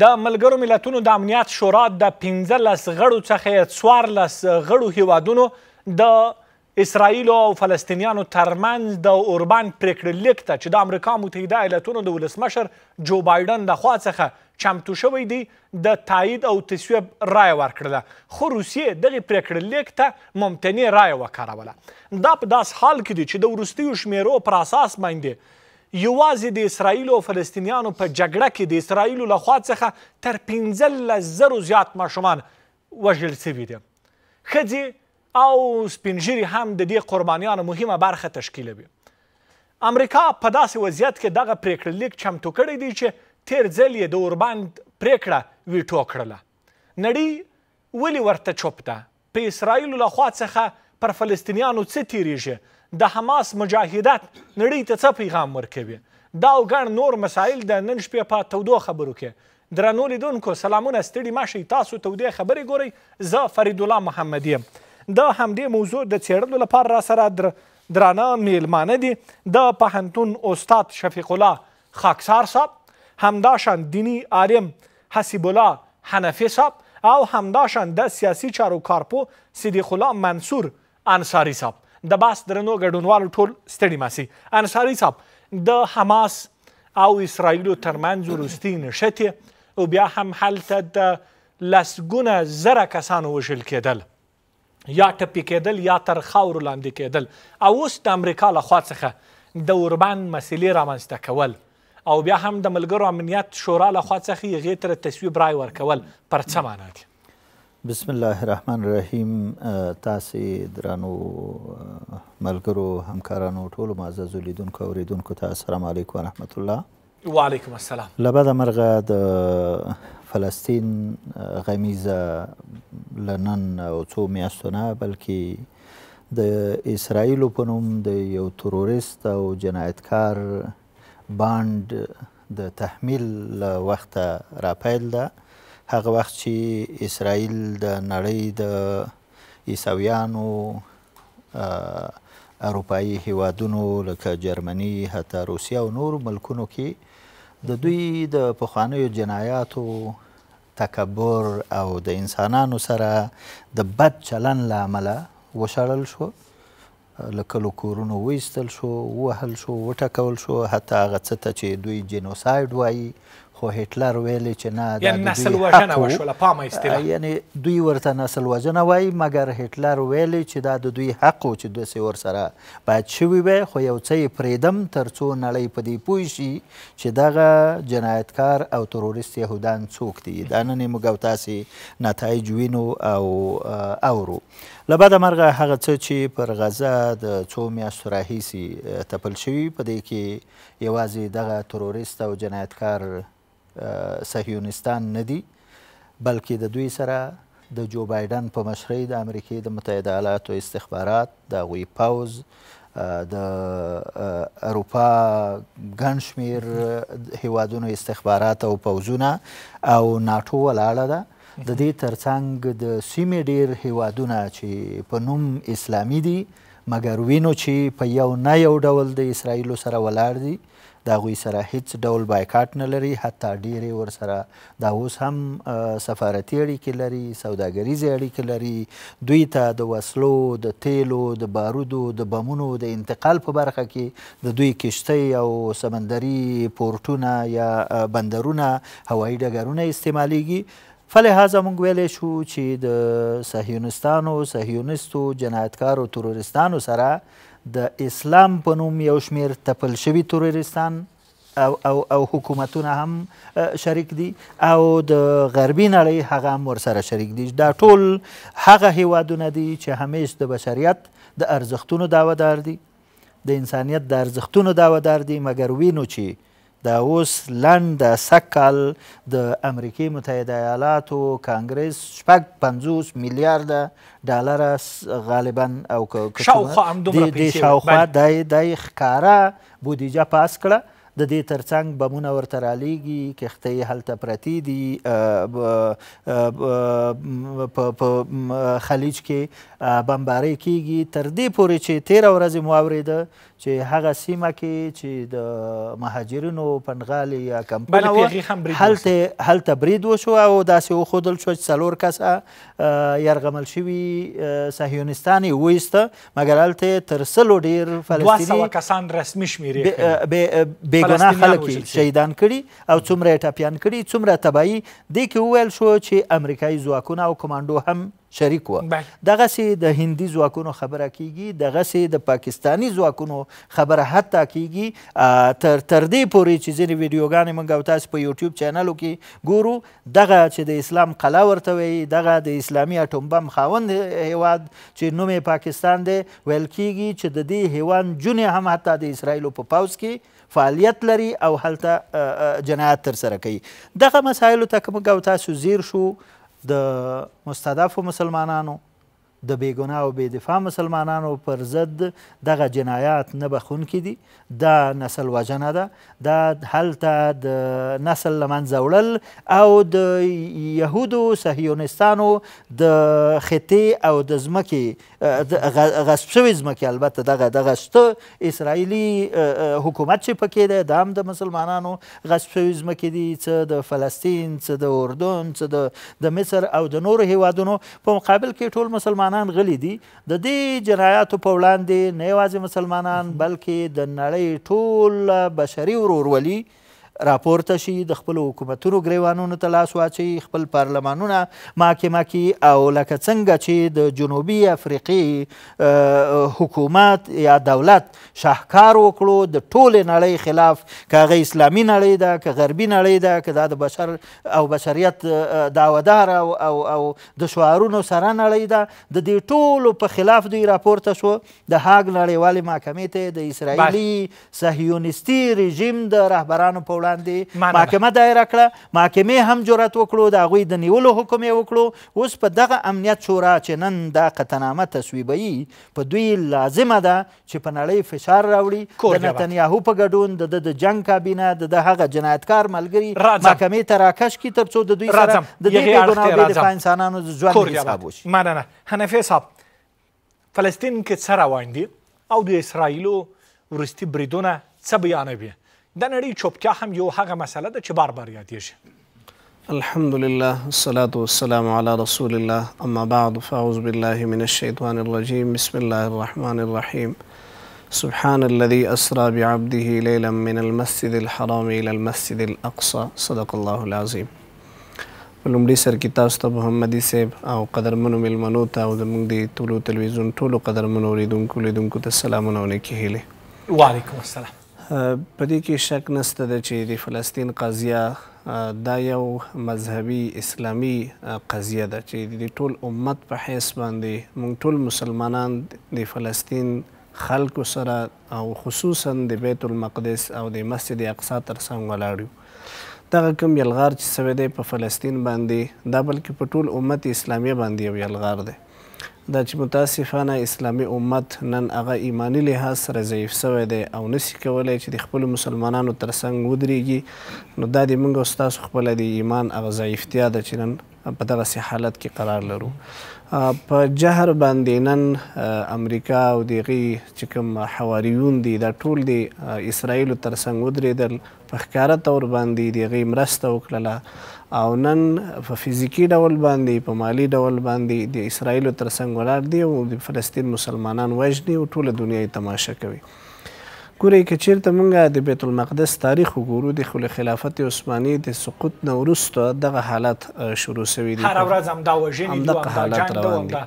د ملګرو ملتونو د امنیت شورا د 15 غړو څخه 14 غړو هیوادونو د اسرائیل او فلسطینیانو ترمنځ د اوربان پریکړه لیک ته چې د امریکا متحده ایالاتونو د ولسمشر جو بایدن د خوا څخه چمتو شوی دی د تایید او تصویب رای ورکړله خو روسیې دغې پریکړې لیک ته ممتنع رای وکاروله دا په داس حال کې دی چې د وروستیو شمیرو پر اساس باندې یوازې د اسرایل او فلسطینیانو په جګړه کې د اسرایل له خوا څخه تر 15000 زیات ماشومان وژل شوي دي خځې او سپینژیري هم د دې قربانیانو مهمه برخه تشکیلوي امریکا په داسې وضعیت کې دغه پریکړه لیک چمتو کړی دی چې تیر ځل یې د اوربند پریکړه ویټو کړله نړۍ ولې ورته چوپ ده په اسرایلو له خوا څخه پر فلسطینیانو څه تیریږي د حماس مجاهدات نړۍ ته څه پیغام ورکوي دا او ګڼ نور مسایل د نن شپې په تودو خبرو کې درنو لیدونکو سلامونه ستړي مه شئ تاسو تودې خبرې ګورئ زه فرید الله محمدي یم د همدې موضوع د څېړلو لپاره راسره در درانه میلمانه دي د پوهنتون استاد شفیق الله خاکسار صاحب همداشان دینی عالم حسیب الله حنفي صاحب او همداشان د سیاسي چارو کارپو صدیق الله منصور انصاري صاحب د باس درنو ګډونوالو ټول ستړي ماسي انصاري صاحب د حماس او اسرایلو ترمنځ وروستي نښتې او بیا هم هلته د لسګونه زره کسانو وژل کېدل یا ټپي کېدل یا تر خاورو لاندې کېدل او اوس د امریکا له خوا څخه د اوربان مسلې رامنځته کول او بیا هم د ملګرو امنیت شورا له خوا څخه یې غې ته تصویب رای ورکول پر څه معنا دي بسم الله الرحمن الرحیم تاسو درنو ملګرو همکارانو ټولو معزز لیدونکو او اوریدونکو ته السلام علیکم ورحمت الله وعلیکم السلام لبد مرغه د فلسطین eh, غمیزه لنن او څو میاشتو نه بلکې د اسرایل په نوم د یو تروریست او جنایتکار باند د تحمیل وخته راپیل ده هغه وخت چې اسرائیل د نړۍ د عیسویانو اروپایي هیوادونو لکه جرمني حتی روسیه او نور ملکونو کې د دوی د پخوانیو جنایاتو تکبر او د انسانانو سره د بد چلن له امله وشړل شو له کلو کورونو وایستل شو ووهل شو وټکول شو حتی هغه څه ته چې دوی جینوسایډ وایي خو هټلر ویلی چې نه دا نسل وژنه وشوله پامه ایستله یعنی دوی ورته نسل وژنه وایي مګر هټلر ویلی چې دا د دوی حق و چې داسې ورسره باید شوي وی خو یو څه یې پرېږدم تر څو نړۍ په دې پوه شي چې دغه جنایتکار او تروریست یهودان څوک دي دا نن یې موږ او تاسې نتایج وینو او اورو له بده مرغه هغه څه چې پر غزه د څو میاشتو راهیسې تپل شوي په دې کې یوازې دغه تروریست او جنایتکار صهیونستان نه دي بلکې د دوی سره د جو بایدن په مشرۍ د امریکې د متحده ایالاتو استخبارات د هغوی پوز د اروپا ګڼ شمېر هیوادونو استخبارات او پوځونه او ناټو ولاړه ده د دې ترڅنګ د سیمې ډېر هیوادونه چې په نوم اسلامي دي مګر وینو چې په یو نه یو ډول د اسرایلو سره ولاړ دي د هغوی سره هیڅ ډول بایکاټ نه لري حتی ډېرې ورسره دا اوس هم سفارتي اړیکې لري سوداګریزې اړیکې لري دوی ته د وسلو د تیلو د بارودو د بمونو د انتقال په برخه کې د دوی کشتۍ او سمندري پورټونه یا بندرونه هوایي ډګرونه استعمالیږي فلهذا موږ ویلی شو چې د صهیونستانو صهیونستو جنایتکارو ترورستانو سره د اسلام په نوم یو شمیر تپل شوي تروریستان او او او حکومتونه هم شریک دي او د غربي نړۍ هغه هم ورسره شریک دي دا ټول هغه هیوادونه دي چې همیش د بشریت د ارزښتونو دعوه دار دي د انسانیت د ارزښتونو دعوه دار دي مګر وینو چې دا اوس لنډ د سکل د امریکای متحده ایالاتو کانګرس شپږ پنځوس میلیارډ ډالر غالبا او شاوخوا همدومره پیسې شاوخوا دای دای ښکاره بودیجه پاس کړه د دې ترڅنګ بمونه ورته رالیږي کښتۍ یې هلته پرتې دي په خلیج کې بمبارۍ کیږي تر دې پورې چې تیره ورځ مو اورېده چې هغه سیمه کې چې د مهاجرینو پنډغالې یا کمپنه وه هلته هلته برید وشو او داسې وښودل شو چې څلور کسه یرغمل شوي صهیونستان یې وویسته مګر هلته تر سلو ډېر فلسطیني دوه سوه کسان رسمي شمېرې بیګناه خلک شهیدان کړي او څومره ټاپیان کړي څومره تبایی دې کې وویل شو چې امریکایي ځواکونه او کمانډو هم شریک و دغسې د هندي ځواکونو خبره کیږي دغسې د پاکستانی ځواکونو خبره حتی کیږي تر تر دې پورې چې ځینې ویډیوګانې موږ او تاسې په یوټیوب چینلو کې ګورو دغه چې د اسلام قلا ورته وایي دغه د اسلامي اټوم بم خاوند هیواد چې نوم پاکستان دی ویل کیږي چې د دې هیواد جونې هم حتی د اسرایلو په پا پاوس کې فعالیت لري او هلته جنایت ترسره کوي دغه مسایلو ته که موږ او تاسو زیر شو د مستضعفو مسلمانانو د بیګناه او بې دفاع مسلمانانو پر ضد دغه جنایات نه بخونکي دي دا نسل وژنه ده دا هلته د نسل له منځه وړل او د یهودو صهیونستانو د خطې او د ځمکې غصب شوې ځمکې البته دغه دغه شته اسرائیلي حکومت چې پکې دی دا هم د مسلمانانو غصب شوې ځمکې دي څه د فلسطین څه د اردن څه د مصر او د نورو هیوادونو په مقابل کې ټول مسلمان مسلمانان غلي دي د دې جنایاتو په وړاندې نه یوازې مسلمانان بلکې د نړۍ ټول بشري ورورولي راپورته شي د خپل حکومتونو ګریوانونو ته لاس واچوي خپل پارلمانونه محاکمه کي او لکه څنګه چې د جنوبي افریقې حکومت یا دولت شاهکار وکړو د ټولې نړۍ خلاف که هغه اسلامي نړۍ ده که غربي نړۍ ده که دا د بشر او بشریت دعودار او او, او د شعارونو سره نړۍ ده د دې ټولو په خلاف دوی راپورته شو د هاګ نړیوالې محکمې ته د اسرائیلي صهیونیستي رژیم د رهبرانو په وړاندې محاکمه دایره کړه محاکمې هم جرأت وکړو د هغوی د نیولو حکم یې وکړو اوس په دغه امنیت شورا چې نن دا قطنامه تصویبوي په دوی لازمه ده چې په نړۍ فشار راوړي د نتنیاهو په ګډون د د جنګ کابینه د هغه جنایتکار ملګري محاکمې ته راکش کړي تر څو د دوی سره د دوی بېګناه بېدفاع انسانانو د ژوند حساب وشي مننه حنفیه صاحب فلسطین کې څه روان دي او د اسرائیلو وروستي بریدونه څه بیانوي د نړۍ چوپتیا هم یو هغه مسله ده چې بار بار یادېږي الحمدلله والصلاة والسلام على رسول الله اما بعد فاعوذ بالله من الشیطان الرجیم بسم الله الرحمن الرحیم سبحان الذي أسرى بعبده ليلا من المسجد الحرام إلى المسجد الأقصى صدق الله العظيم لومړي سر کې تاسو ته محمدي صاحب او قدرمنو ملمنو ته او زموږ د طلوع تلویزیون ټولو قدرمنو اوریدونکو لیدونکو ته سلامونه ونه کې هیلې وعلیکم السلام په دې کې شک نشته چې د فلسطین قضیه دا یو مذهبي اسلامي قضیه ده چې د ټول امت په حیث باندې موږ ټول مسلمانان د فلسطین خلکو سره او خصوصا د بیت المقدس او د مسجد اقصی تر څنګ ولاړ یو دغه کوم یلغار چې سوی دی په فلسطین باندې دا بلکې په ټول امت اسلامي باندې یو یلغار دی دا چې متاسفانه اسلامي امت نن هغه ایمانی لحاظ سره ضعیف سوی دی او نسی کولی چې د خپلو مسلمانانو تر څنګ ودرېږي نو دا د موږ او ستاسو خپله د ایمان هغه ضعیفتیا ده چې نن په دغسې حالت کې قرار لرو په جهر باندې نن امریکا او د هغې چې کوم حواریون دي دا ټول د اسرایلو تر څنګ ودرېدل په ښکاره طور باندې د هغې مرسته وکړله او نن په فزیکی ډول باندې په مالی ډول باندې د اسرایل تر څنګ ولاړ دي او د فلسطین مسلمانان وژني او ټول دنیا تماشه کوي ګورئ که چیرته موږ د بیت المقدس تاریخ وګورو د خل خلافت عثماني د سقوط نه وروسته دغه حالت شروع شوی دی هر ورځ همدا وژنې همدغه حالت روان دی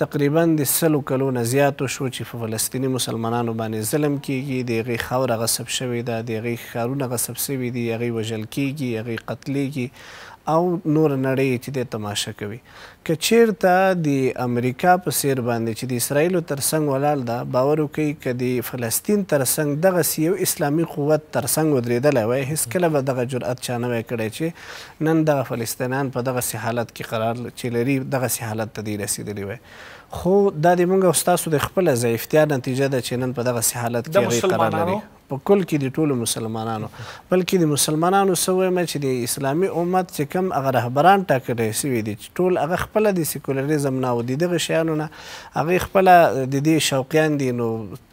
تقریبا د سلو کلو نه زیاتو شو چې فلسطینی مسلمانانو باندې ظلم کیږي د هغې خاوره غصب شوې ده د هغې ښارونه غصب شوي دي هغې وژل کیږي هغې قتلیږي او نور نړۍ چې د تماشا کوي که چیرته د امریکا په سیر باندې چې د اسرایل ترڅنګ ولال دا باور وکي ک د فلسطین ترڅنګ دغه یو اسلامي قوت ترڅنګ ودرېدل وای هیڅ کله به دغه جرأت چانه وای کړی چې نن دغه فلسطینان په دغه حالت کې قرار چې لري دغه حالت ته دی رسیدلی وای خو دا د موږ او ستاسو د خپله ضعیفتیا نتیجه ده چې نن په دغسې حالت کې هغې قرار لري په کل کې د ټولو مسلمانانو بلکې د مسلمانانو څه وایم چې د اسلامي امت چې کوم هغه رهبران ټاکلی سوي دي چې ټول هغه خپله د سیکولریزم نه او د دغه شیانو نه هغې خپله د دې شوقیان دي نو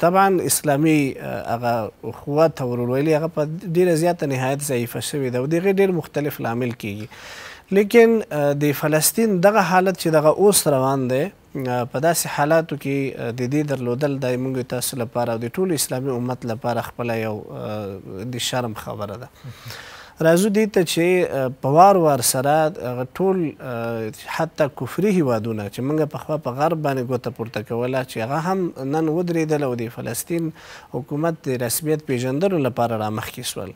طبعا اسلامي هغه قوت او ورورولي هغه په ډېره زیاته نهایت ضعیفه شوې ده او د هغې ډېر مختلف لامل کیږي لیکن د فلسطین دغه حالت چې دغه اوس روان دی په داسې حالاتو کې د دې درلودل د موږ تاسو لپاره او د ټول اسلامي امت لپاره خپل یو د شرم خبره ده راځو دې ته چې په وار وار سره ټول حتی کفري هیوادونه چې موږ پخوا په غرب باندې ګوته پورته کوله چې هغه هم نن ودرېدل او د فلسطین حکومت د رسمیت پیژندلو لپاره رامخکې شول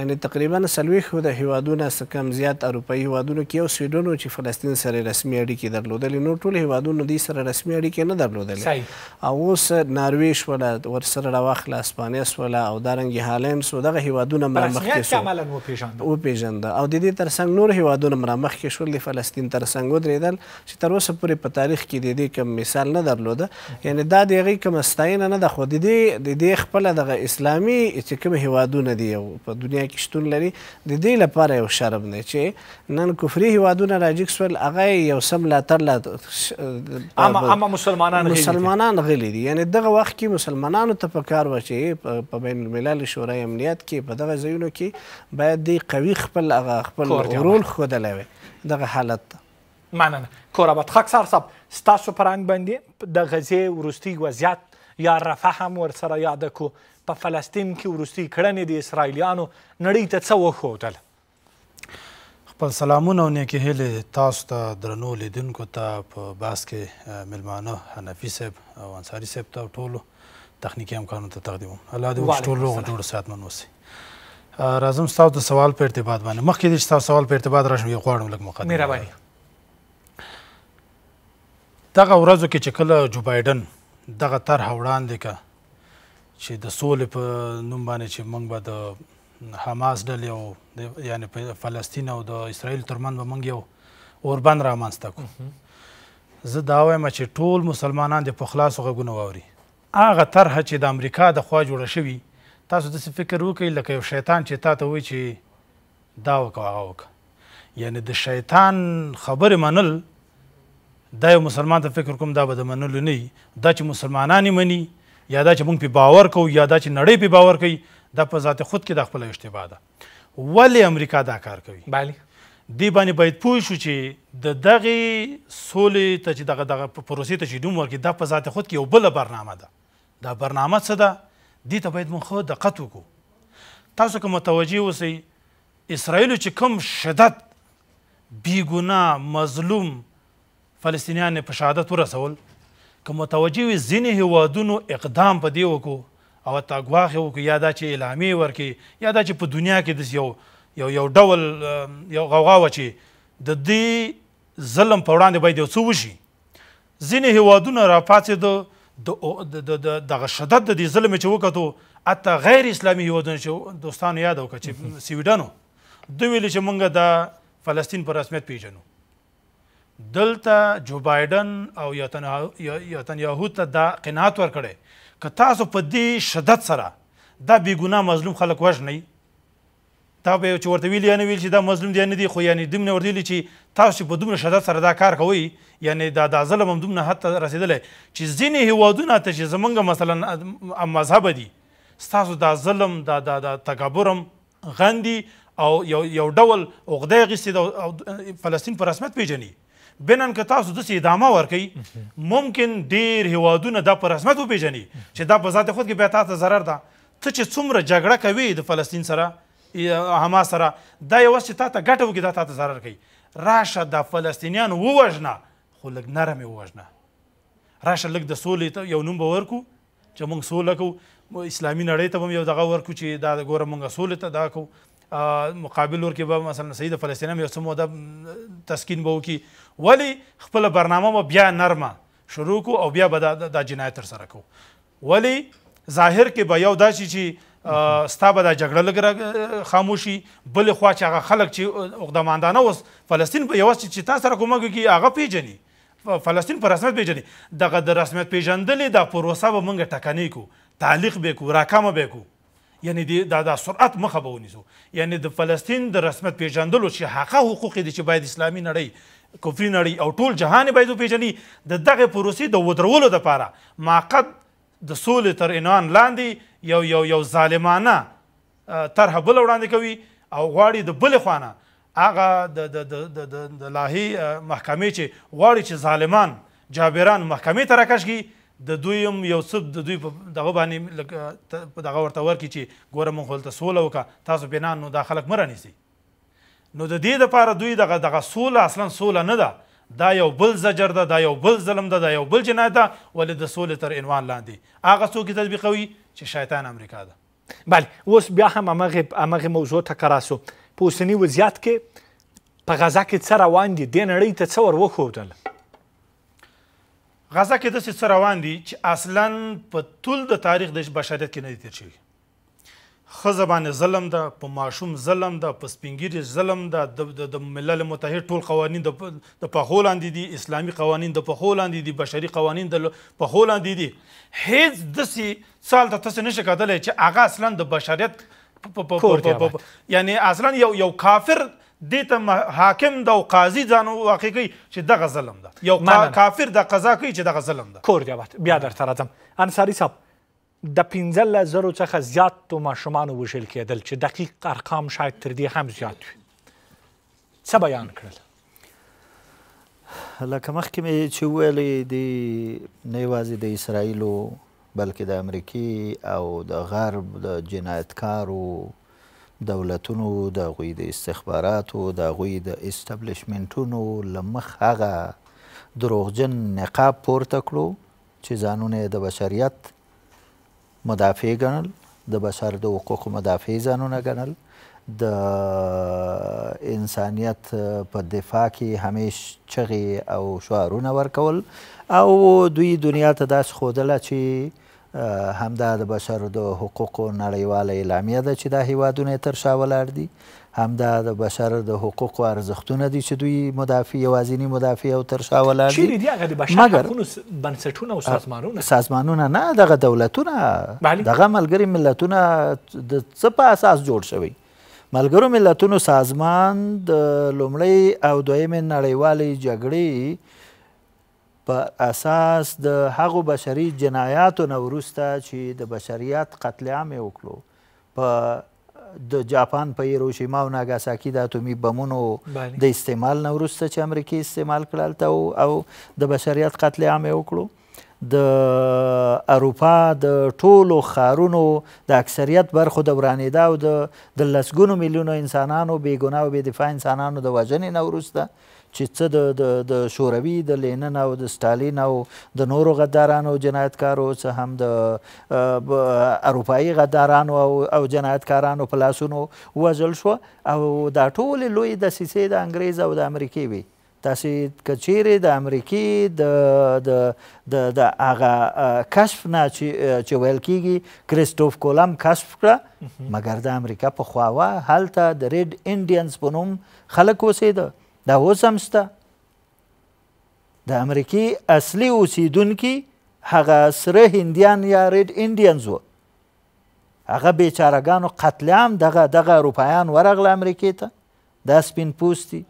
یعنی تقریبا څلوېښت د هیوادونه څه کم زیات اروپایي هیوادونو کې او سویډن چې فلسطین سره رسمي اړیکې درلودلې نور ټول هیوادونو دوی سره رسمي اړیکې نه درلودلې او اوس ناروې شوله ورسره راواخله اسپانیا شوله او دارنګې هالند شو دغه هیوادونه مخکې شول پیژند او پیژند او د دې ترڅنګ نور هیوادونه مرامخ کې شول د فلسطین ترڅنګ ودرېدل چې تر اوسه پورې په تاریخ کې د دې کوم مثال نه درلوده یعنی دا د هغې کوم ستاینه نه ده خو د دې د دې خپله دغه اسلامي چې کوم هیوادونه دي په دنیا کې شتون لري د دې لپاره یو شرم دی چې نن کفري هیوادونه راجګ شول هغه یو څه ملاتړ لا اما مسلمانان مسلمانان غلي دي یعنی دغه وخت کې مسلمانانو ته پکار و چې په بین الملل شورای امنیت کې په دغه ځایونو کې باید دی قوي خپل هغه خپل رول ښودلی وی دغه حالت ته مننه کورابت خاک سر صاحب ستاسو په رنګ باندې د غزې وروستي وضعیت یا رفح هم ورسره یاده کو په فلسطین کې وروستي کړنې د اسرائیلیانو نړۍ ته څه وښودل خپل سلامونه او نیکې هیلې تاسو ته درنو لیدونکو ته په باس کې میلمانه حنفي صاحب او انصاري صاحب ته ټولو تخنیکي امکانو ته تقدیموم الله دې ټول روغ جوړ صحتمند اوسي راځم تاسو د سوال په ارتباط باندې مخکې د تاسو سوال په ارتباط راشم یو غواړم لږ مقدمه مهرباني دغه ورځو کې چې کله جو بایدن دغه طرح وړاندې کا چې د سولې په نوم باندې چې موږ به د حماس ډلې او یعنی په فلسطین او د اسرائیل ترمن به موږ یو اوربند رامنځته کړو زه دا وایم چې ټول مسلمانان د په خلاصو غږونه واوري هغه طرحه چې د امریکا د خوا جوړه شوې تاسو داسې فکر وکړئ لکه یو شیطان چې تا ته وایي چې دا وکړه هغه وکړه یعنی د شیطان خبرې منل دا یو مسلمان ته فکر کوم دا به د منلو نه دا چې مسلمانان یې مني یا دا چې موږ پې باور کوو یا دا چې نړۍ پې باور کوي دا په ذات خود کې دا خپله اشتباه ده ولې امریکا دا کار کوي بله دی باندې باید پوه شو چې د دغه سولې ته چې دغه دغه پروسې ته چې نوم ورکړي دا په ذات خود کې یو بله برنامه ده دا برنامه څه ده دې ته باید موږ ښه دقت وکړو تاسو که متوجه اوسئ اسرائیلو چې کوم شدت بیګناه مظلوم فلسطینیان په شهادت ورسول که متوجه وي ځینې هیوادونو اقدام په دې وکړو او تا ګواښ یې وکړو یا دا چې اعلامې ورکړي یا دا چې په دنیا کې داسې یو یو یو ډول یو غوغا وه چې د دې ظلم په وړاندې باید یو څه وشي ځینې هیوادونه راپاڅېده د دغه شدت د ظلم چې وکړو اته غیر اسلامي هیوادونو چې دوستانو یاد وکړه چې سویډنو دوی ویل چې موږ د فلسطین په رسمیت پیژنو دلته جو بایدن او یتنیاهو ته دا قناعت ورکړی که تاسو په دې شدت سره دا بیګناه مظلوم خلک وژنئ تا به چې ورته ویل یعنی ویل چې دا مظلوم دی نه دی خو یعنی دومره ورته ویل چې تاسو په دومره شدت سره دا کار کوئ یعنی دا د ظلم هم دومره حد ته رسېدلی چې ځینې هیوادونه ته چې زمونږ مثلا مذهب دي ستاسو دا ظلم دا دا دا تکبر هم غندي او یو یو ډول عقده یې د فلسطین په رسمیت پیژني بنن که تاسو داسې ادامه ورکوي ممکن ډیر هیوادونه دا په رسمیت وپیژني چې دا په ذات خود کې بیا تاسو ضرر ده ته چې څومره جګړه کوي د فلسطین سره حما سره دا یو چې تا ته ګټه وکړي دا تا ته ضرر کوي راشه د فلسطینیان ووژنه خو لږ نرمې ووژنه راشه لږ د سولې ته یو نوم به ورکو چې موږ سوله کوو اسلامي نړۍ ته به یو دغه ورکو چې دا ګوره موږ سولې ته دا کوو مقابل ور کې به مثلا سید فلسطین هم یو څه موده تسکین به وکړي ولی خپل برنامه به بیا نرمه شروع کو او بیا به دا, دا جنایت تر سره کو ولی ظاهر کې به یو داسې چې ستا به دا جګړه لږ خاموشي بلې خوا چې هغه خلک چې اقداماندانه اوس فلسطین به یوازې چې تا سره کومه کې هغه پیژني فلسطین په رسمیت پیژني دغه د رسمیت پیژندلې دا پروسه به موږ ټکنی کو تعلیق به کو راکمه به کو یعنی دا د سرعت مخه به ونیسو یعنی د فلسطین د رسمیت پیژندلو چې حقه حقوق دي چې باید اسلامي نړۍ کفري نړۍ او ټول جهان باید پیژني د دغه پروسې د ودرولو لپاره معقد د سولې تر عنوان لاندې یو یو یو ظالمانه طرحه بله وړاندې کوي او غواړي د بلې خوانه هغه د د د د د د لاهې محکمې چې غواړي چې ظالمان جابران محکمې ته راکش کړي د دوی هم یو څه د دوی په دغه باندې په دغه ورته ورکړي چې ګوره موږ هلته سوله وکړه تاسو بنا نو دا خلک مه رانیسئ نو د دې دپاره دوی دغه دغه سوله اصلا سوله نه ده دا یو بل زجر ده دا یو بل ظلم ده دا یو بل جنایت ده ولې د سولې تر عنوان لاندې هغه څوک تطبیقوي چې شیطان امریکا ده بله اوس بیا هم همغه همغه موضوع ته کراسو په اوسني وضعیت کې په غزا کې څه روان دي دې نړۍ ته څه ور وښودل غزا کې داسې څه روان دي چې اصلا په ټول د تاریخ د بشریت کې نه دي تیر شوي خزه باندې ظلم ده په ماشوم ظلم ده په سپینګیری ظلم ده د ملل متحد ټول قوانین د په هولاندې دي اسلامی قوانین د په هولاندې دي بشري قوانین د په هولاندې دي هیڅ دسی سال ته تاسو نشه کتلای چې هغه اصلا د بشریت یعنی اصلا یو یو کافر دې ته حاکم د او قاضي ځان واقع کوي چې دغه ظلم ده یو کافر د قضا کوي چې دغه ظلم ده کور دی بیا درته راځم انصاري صاحب د 15000 څخه زیات تو ماشومان وشل کېدل چې دقیق ارقام شاید تر دې هم زیات وي څه بیان کړل لکه مخکې مې چې ویلې د نه یوازې د اسرایلو بلکې د امریکې او د غرب د جنایتکارو دولتونو د غوی د استخباراتو د غوی د استابلیشمنتونو لمخ هغه دروغجن نقاب پورته کړو چې ځانونه د بشریت مدافع ګڼل د بشر د حقوقو مدافع ځانونه ګڼل د انسانیت په دفاع کې همیش چغې او شعارونه ورکول او دوی دنیا ته داس خودله چې همدا د بشر د حقوقو نړیواله اعلامیه ده چې دا هیوادونه تر شا ولاړ دي همدا د بشر د حقوقو ارزښتونه دي چې دوی مدافع یوازینی مدافع او تر شا ولاړ دي چیرې دي هغه د بشر حقوقو بنسټونه او سازمانونه سازمانونه نه دغه دولتونه دغه ملګري ملتونه د څه په اساس جوړ شوی ملګرو ملتونو سازمان د لومړۍ او دویمې نړیوالې جګړې په اساس د هغو بشري جنایاتو نه وروسته چې د بشریت قتل عام وکړو په د جاپان په هیروشیما او ناګاساکی د اتومي بمونو د استعمال نه وروسته چې امریکې استعمال کړل ته او د بشریت قتل عام وکړو د اروپا د ټولو خارونو د اکثریت برخو د ورانېده او د لسګونو میلیونو انسانانو بې ګناه او بې دفاع انسانانو د وژنې نه وروسته چې څه د د شوروي د لینن او د ستالین او د نورو غدارانو او جنایتکارو څه هم د اروپایي غدارانو او او جنایتکارانو په لاسونو وژل شو او دا ټول لوی د سیسې د انګریز او د امریکای وي تاسو کچېره د امریکای د د د د هغه کشف نه چې ویل کیږي کریسټوف کولم کشف کړ مګر د امریکا په خواوه هلته د ریډ انډینز په نوم خلک اوسېده دا اوس هم شته د امریکې اصلي اوسیدونکي هغه سره هندیان یا ریډ انډینز وو هغه بیچارهګانو قتل عام دغه دغه اروپایان ورغله امریکې ته دا سپین پوستي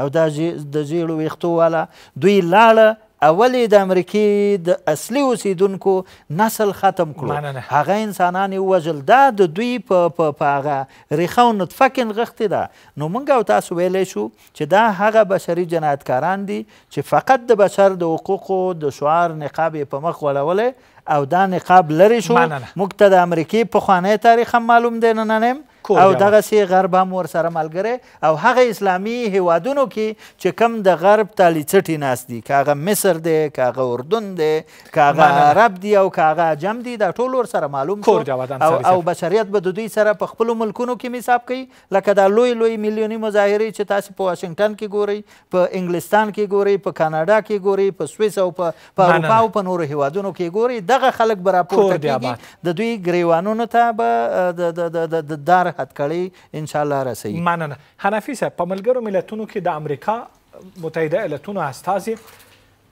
او دا د زیړو ویښتو والا دوی لاړه اول د امریکې د اصلي اوسیدونکو نسل ختم کړو هغه انسانان یې ووژل دا د دوی په په هغه ریښه او نطفه کې نغښتې ده نو موږ او تاسو ویلی شو چې دا هغه بشري جنایتکاران دي چې فقط د بشر د حقوقو د شعار نقاب یې په مخ وړولی او دا نقاب لرې شو موږ ته د امریکې پخوانی تاریخ هم معلوم دی نننی او دغه سي غرب هم ورسره ملګری او هغه اسلامي هیوادونو کې چې کم د غرب تالی چټي ناس دي کاغه مصر دی کاغه اردن دی کاغه عرب دی او کاغه جم دی دا ټول ورسره معلوم شو او, او بشریت به د دوی سره په خپل ملکونو کې حساب کوي لکه دا لوی لوی میلیوني مظاهرې چې تاسو په واشنگټن کې ګورئ په انګلستان کې ګورئ په کاناډا کې ګورئ په سویس او په اروپا او په نورو هیوادونو کې ګورئ دغه خلک به راپورته کیږي د دوی ګریوانونو ته به د دار لپاره هتکړۍ انشاءالله رسوي مننه حنفي صاحب په ملګرو ملتونو کې د امریکا متحده ایالتونو استازي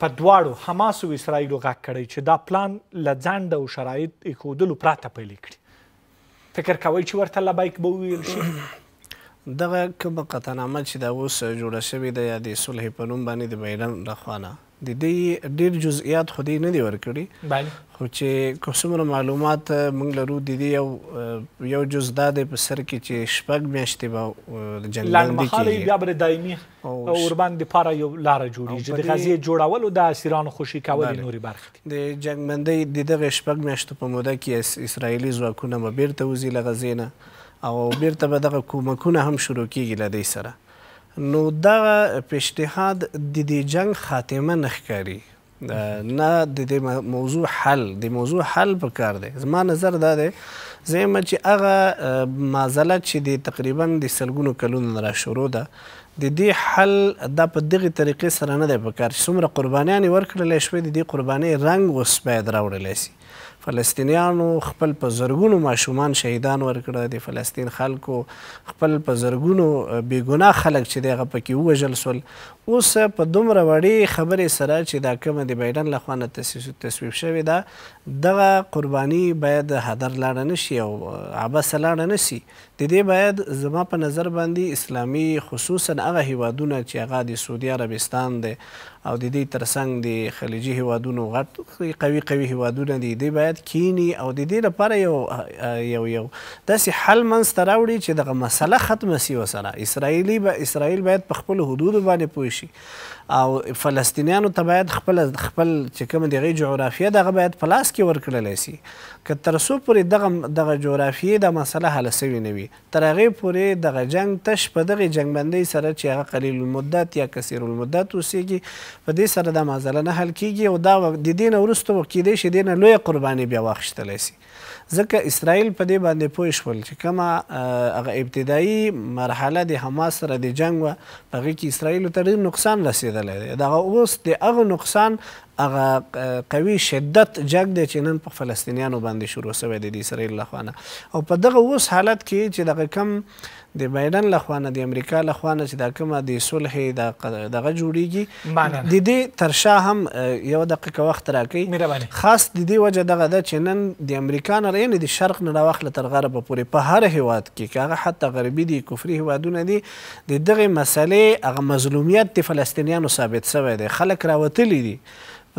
په دواړو حماس او اسرائیلو غږ کړی چې دا پلان له ځنډ او شرایط ایښودلو پرته پیل کړي فکر کوئ چې ورته لبیک به وویل شي دغه کومه قطعنامه چې دا اوس جوړه شوې ده یا د صلحې په نوم باندې د میډن له خوا نه د دې ډېر جزئیات خو دې نه دي ورکړي خو چې کومه معلومات موږ لرو د دې یو یو جز دا دی په سر کې چې شپږ میاشتې به د جنګبندي کې بیا به دایمي ورباندې پاره یو لار جوړیږي د غزې جوړولو د اسیرانو خوشي کول نورې برخې دي د جنګبندۍ د دغه شپږ میاشتو په موده کې اسرایلی ځواکونه به بیرته وځي له غزې نه او بیرته به دغه کومکونه هم شروع کیږي له دې سره نو دغه پیشنهاد د دې جنگ خاتمه نه ښکاري نه د دې موضوع حل د موضوع حل په کار دی زما نظر دا دی زما چې هغه مازله چې د تقریبا د سلګونو کلونو را شروع ده د دې حل د په دغه طریقې سره نه دی په کار څومره قربانیان ورکړل شوې د دې قرباني رنگ وسپید راوړل شي فلسطینیانو خپل په زرګونو ماشومان شهیدان ورکړه د فلسطین خلکو خپل په زرګونو بیګناه خلک چې دغه پکې ووژل سول اوس په دومره وړې خبرې سره چې دا کومه د بایدن لخوا نه تصویب شوې ده دغه قرباني باید هدر لاړه نه شي او عبسه لاړه نه شي د دې باید زما په نظر باندې اسلامي خصوصا هغه هیوادونه چې هغه د سعودي عربستان دی او د دې ترڅنګ د خلیجي هیوادونو غټ قوي قوي هیوادونه دي دوی باید کینی او د دې لپاره یو یو یو داسې حل منځته راوړي چې دغه مسله ختمه سي وسره اسرائیلي به اسرائیل باید په خپل حدودو باندې پوه وشي او فلسطینیانو ته باید خپل خپل چې کوم دغه جغرافیه دغه باید پلاس کې ورکړل شي که تر څو پورې دغه دغه جغرافیې د مسله حل سوي نه وي تر هغې پورې دغه جنگ تش په دغې جنګبندۍ سره چې هغه قلیل المدت یا کثیر المدت اوسیږي په دې سره دا مسله نه حل کیږي او دا د دې نه وروسته کېدای شي دې نه لویه قرباني بیا واخیستلی سي ځکه اسرائیل په دې باندې پوه شول چې کومه هغه ابتدایي مرحله د حماس سره د جنګ وه په هغې کې اسرائیلو ته ډېر نقصان رسېدلی دی دغه اوس د هغه نقصان هغه قوي شدت جګ دی چې نن په فلسطینیانو باندې شروع شوی دی د اسرائیل له خوا نه او په دغه اوس حالت کې چې دغه کم د بایدن له خوا نه د امریکا له خوا نه چې دا کومه د صلحې دغه جوړیږي د دې تر شا هم یو دقیقه وخت راکوي خاص د دې وجه دغه ده چې نن د امریکا نه یعنې د شرق نه راواخله تر غربه پورې په هر هیواد کې که هغه حتی غربي دي کفري هیوادونه دي د دغې مسلې هغه مظلومیت د فلسطینیانو ثابت شوی دی خلک راوتلی دي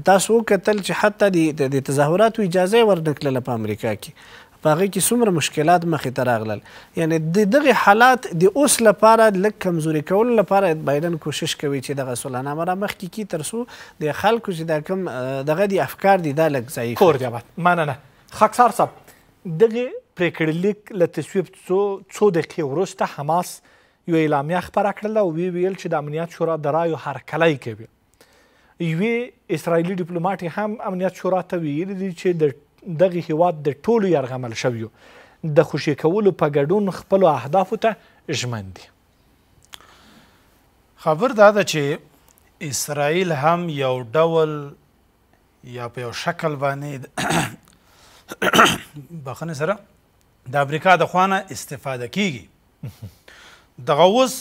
تاسو وکتل چې حتی د تظاهراتو اجازه ورنکله په امریکا کې پاغه کې څومره مشکلات مخې ته راغلل یعنی د دغه حالات د اوس لپاره لک کمزوري کول لپاره بایدن کوشش کوي چې دغه سولانه مرا مخ کې کی ترسو د خلکو چې د کم دغه د افکار دي د لک ضعیف کور دی مانه نه خاکسار صاحب دغه پریکړه لیک له تصویب څو څو دقیقې وروسته حماس یو اعلامیه خبره کړله او وی ویل چې د امنیت شورا د رایو هرکلی کوي یوې اسرایلی ډیپلوماټ هم امنیت شورا ته ویلي دي چې د دغه هیواد د ټولو یرغمل شویو د خوشی کولو په ګډون خپلو اهدافو ته ژمن دي خبر دا ده چې اسرائیل هم یو ډول یا په یو شکل باندې بخنه سره د امریکا د خوانه استفاده کیږي دغه اوس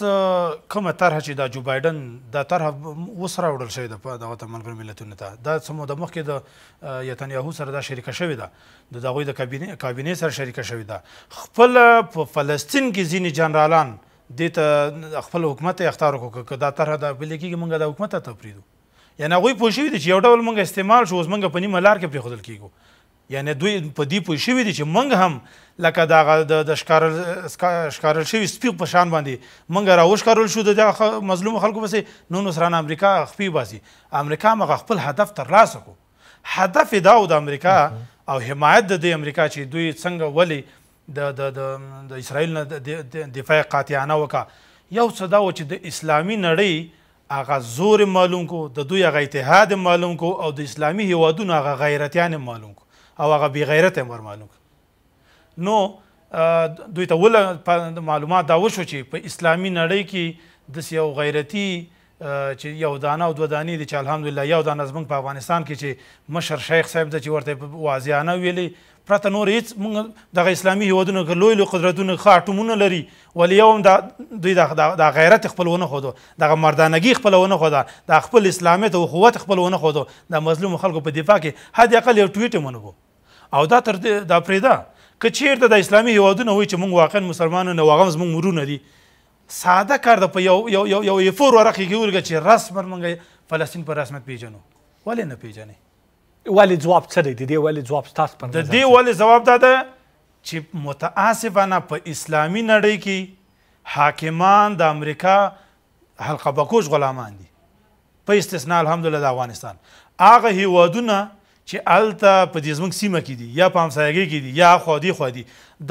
کومه طرحه چې دا جو بایدن دا طرحه اوس راوړل شوې ده په دغه ته ملګرو ملتونو ته دا څه موده مخکې د یتنیاهو سره دا شریکه شوې ده د هغوی د کابینې سره شریکه شوې ده خپل په فلسطین کې ځینې جنرالان دې ته خپل حکومت اختیار وکړو که دا طرحه ده بلې کېږي موږ د حکومت ته پرېږدو یعنې هغوی پوه شوي دي چې یو ډول موږ استعمال شو اوس موږ په نیمه لار کې پرېښودل کېږو یعنی دوی په دې پوه شوي دي چې موږ هم لکه دغه د ښکارل ښکارل شوي سپي په شان باندې موږ راوښکارل شو د مظلوم خلکو پسې نو نصران امریکا خپې باسي امریکا مغه خپل هدف ترلاسه کو هدف دا د امریکا او حمایت د امریکا چې دوی څنګه ولی د د د د اسرائیل نه دفاع قاطعانه وکا یو صدا و چې د اسلامي نړۍ هغه زور معلوم کو د دوی هغه اتحاد معلوم کو او د اسلامي هیوادونو هغه غیرتیان معلوم کو او هغه بی غیرت هم ورمانوک نو دوی ته ول معلومات دا وشو چې په اسلامي نړۍ کې د یو غیرتی چې یو دانه او دو دانی دي چې الحمدلله یو دانه زمونږ په افغانستان کې چې مشر شیخ صاحب د چې ورته واضیانه ویلي پرته نور هیڅ موږ دغه اسلامي هیوادونو کې لوی لوی قدرتونه ښه اټومونه لري ولې یو هم دا دوی دا غیرت خپل ونه ښودو دغه مردانګي خپل ونه ښوده د خپل اسلامیت او قوت خپل ونه ښودو د مظلومو خلکو په دفاع کې حد اقل یو ټویټ هم ونه او دا تر دا پرېدا که چیرته د اسلامي هیوادونه وای چې موږ واقعا مسلمانونه او هغه زموږ مرونه دي ساده کار د په یو یو یو یو ایفور ورقې کې ورګه چې رسما موږ فلسطین په رسمیت پیژنو ولې نه پیژنې ولې ځواب څه دی د دې ولې ځواب ستاسو پر د دې ولې ځواب دا ده چې متاسفانه په اسلامي نړۍ کې حاکمان د امریکا حلقه بکوش غلامان دي په استثناء الحمدلله د افغانستان هغه هیوادونه چې الته په دې زمنګ سیمه کې دي یا په همسایګۍ کې دي یا خودي خودي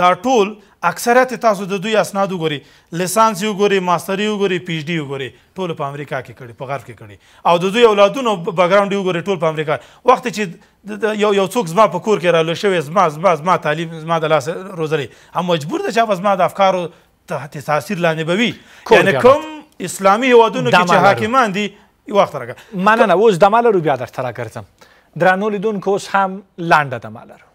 دا ټول اکثریت تاسو د دوی اسناد وګوري لسانس وګوري ماستری وګوري پی ایچ ډی وګوري ټول په امریکا کې کړي په غرب کې کړي او د دوی اولادونو بیکګراوند وګوري ټول په امریکا وخت چې یو یو څوک زما په کور کې رالو شوی زما زما زما تعلیم زما د لاس روزلي هم مجبور ده چې زما د افکارو تحت تاثیر لاندې بوي یعنی کوم اسلامي هیوادونو کې چې حاکمان دي وخت راکړه مننه اوس د مال رو بیا درته راګرځم درنو لیدونکو اوس هم لنډه دمه لرو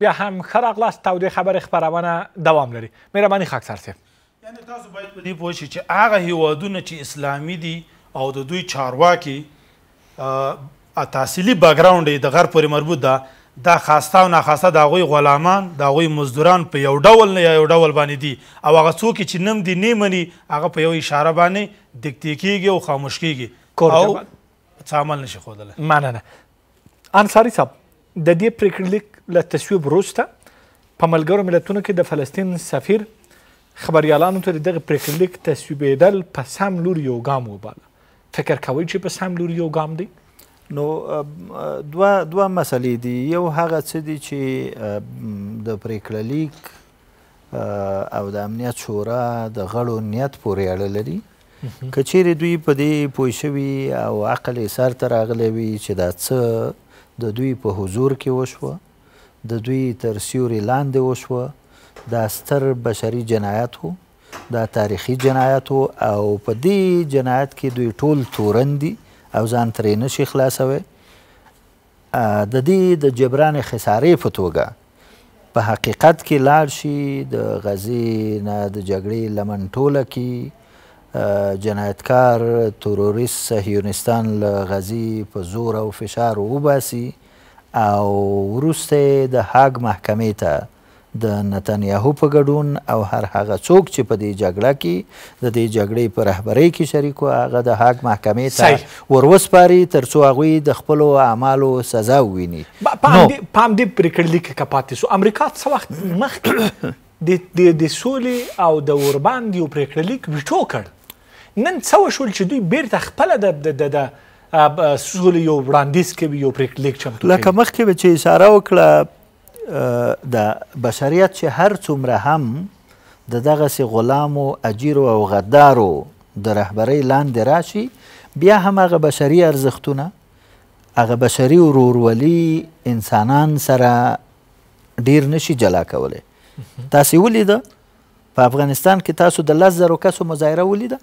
بیا هم ښه راغلاست تودې خبرې خپرونه دوام لري مهرباني خاکسر صاحب یعنې تاسو باید په دې پوه شئ چې هغه هیوادونه چې اسلامي دي او د دوی چارواکي تحصیلی بیکګراوند د غر پورې مربوط ده دا خاصه او ناخاصه د هغوی غلامان د هغوی مزدوران په یو ډول نه یا یو ډول باندې دي او هغه څوک چې نم دي نه مني هغه په یو اشاره باندې دکتې کیږي او خاموش کیږي او څه عمل نشي ښودلی مننه انصاري صاحب د دې پرېکړې لیک له تصویب وروسته په ملګرو ملتونو کې د فلسطین سفیر خبریالانو ته د دغه پرېکړې لیک تصویبېدل په سم لور یو ګام وباله فکر کوئ چې په سم لور یو ګام دی نو دوه دوه مسلې دي یو هغه څه دي چې د پریکړه لیک او د امنیت شورا د غړو نیت پورې اړه لري کچېرې دوی په دې پوه شوي او عقل یې سرته راغلی وي چې دا څه د دوی په حضور کې وشوه د دوی تر سیوري لاندې وشوه دا ستر بشري جنایت و دا تاریخي جنایت و او په دې جنایت کې دوی ټول تورن دي او ځان ترې نشي خلاصوي د دې د جبران خسارې په توګه په حقیقت کې لاړ شي د غزې نه د جګړې لمن ټوله کې جنایتکار تروریست صهیونستان له غزې په زور او فشار وباسي او وروسته د هاګ محکمې ته د نتانیاهو په ګډون او هر هغه څوک چې په دې جګړه کې د دې جګړې په رهبرۍ کې شریک و هغه د هاګ محکمې ته وروسپاري تر څو هغوی د خپلو اعمالو سزا وویني په همدې پرېکړلیک کې پاتې سو امریکا څه وخت مخکې د د سولې او د ورباندې یو پرېکړلیک ویټو کړ نن څه وشول چې دوی بیرته خپله د د سولې یو وړاندیز کوي یو پرېکړلیک چمتو لکه مخکې به چې اشاره وکړه د بشریت چې هر څومره هم د دغسې غلامو اجیرو او غدارو د رهبرۍ لاندې راشي بیا هم هغه بشري ارزښتونه هغه بشري ورورولي انسانان سره ډیر نشي جلا کولی تاسې ولیده په افغانستان کې تاسو د لس زرو کسو مظاهره ولیده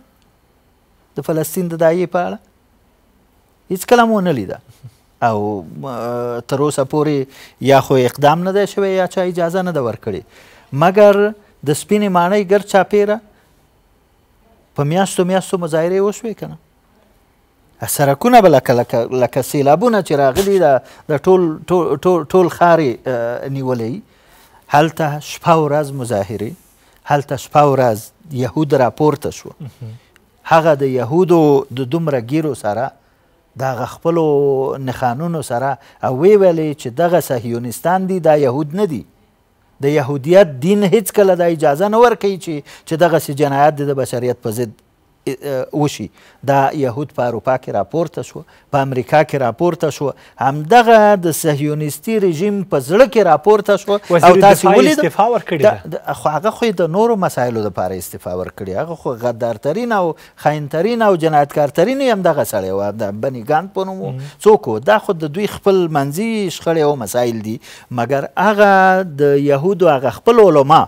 د فلسطین د دایې په اړه هیڅکله مو نه لیده او تر اوسه پورې یا خو اقدام نه دی شوی یا چا اجازه نه ده ورکړې مګر د سپینې ماڼۍ ګر چاپیره په میاشتو میاشتو مظاهرې وشوې که نه سرکونه به لکه لکه لکه سیلابونه چې راغلي د ټول ټول ټول ښارې نیولی هلته شپه ورځ مظاهرې هلته شپه ورځ یهود راپورته شو هغه د یهودو د دومره ګیرو سره د خپلو نښانونو سره او ویې ویلې چې دغه صهیونستان دي دا یهود نه دي د یهودیت دین هیڅکله دا اجازه نه ورکوي چې چې دغسې جنایات د بشریت په ضد وشي دا یهود په اروپا کې راپورته شو په امریکا کې راپورته شو همدغه د صهیونیستي رژیم په زړه کې راپورته شو او تاسو ولید استعفا ورکړي خو هغه خو د نورو مسایلو لپاره استعفا ورکړي هغه خو غدارترین او خاینترین او جنایتکارترین هم دغه سړی و د بني ګاند په نوم څوک دا خو د دوی خپل منځي شخړې او مسایل دي مګر هغه د یهودو هغه خپل علما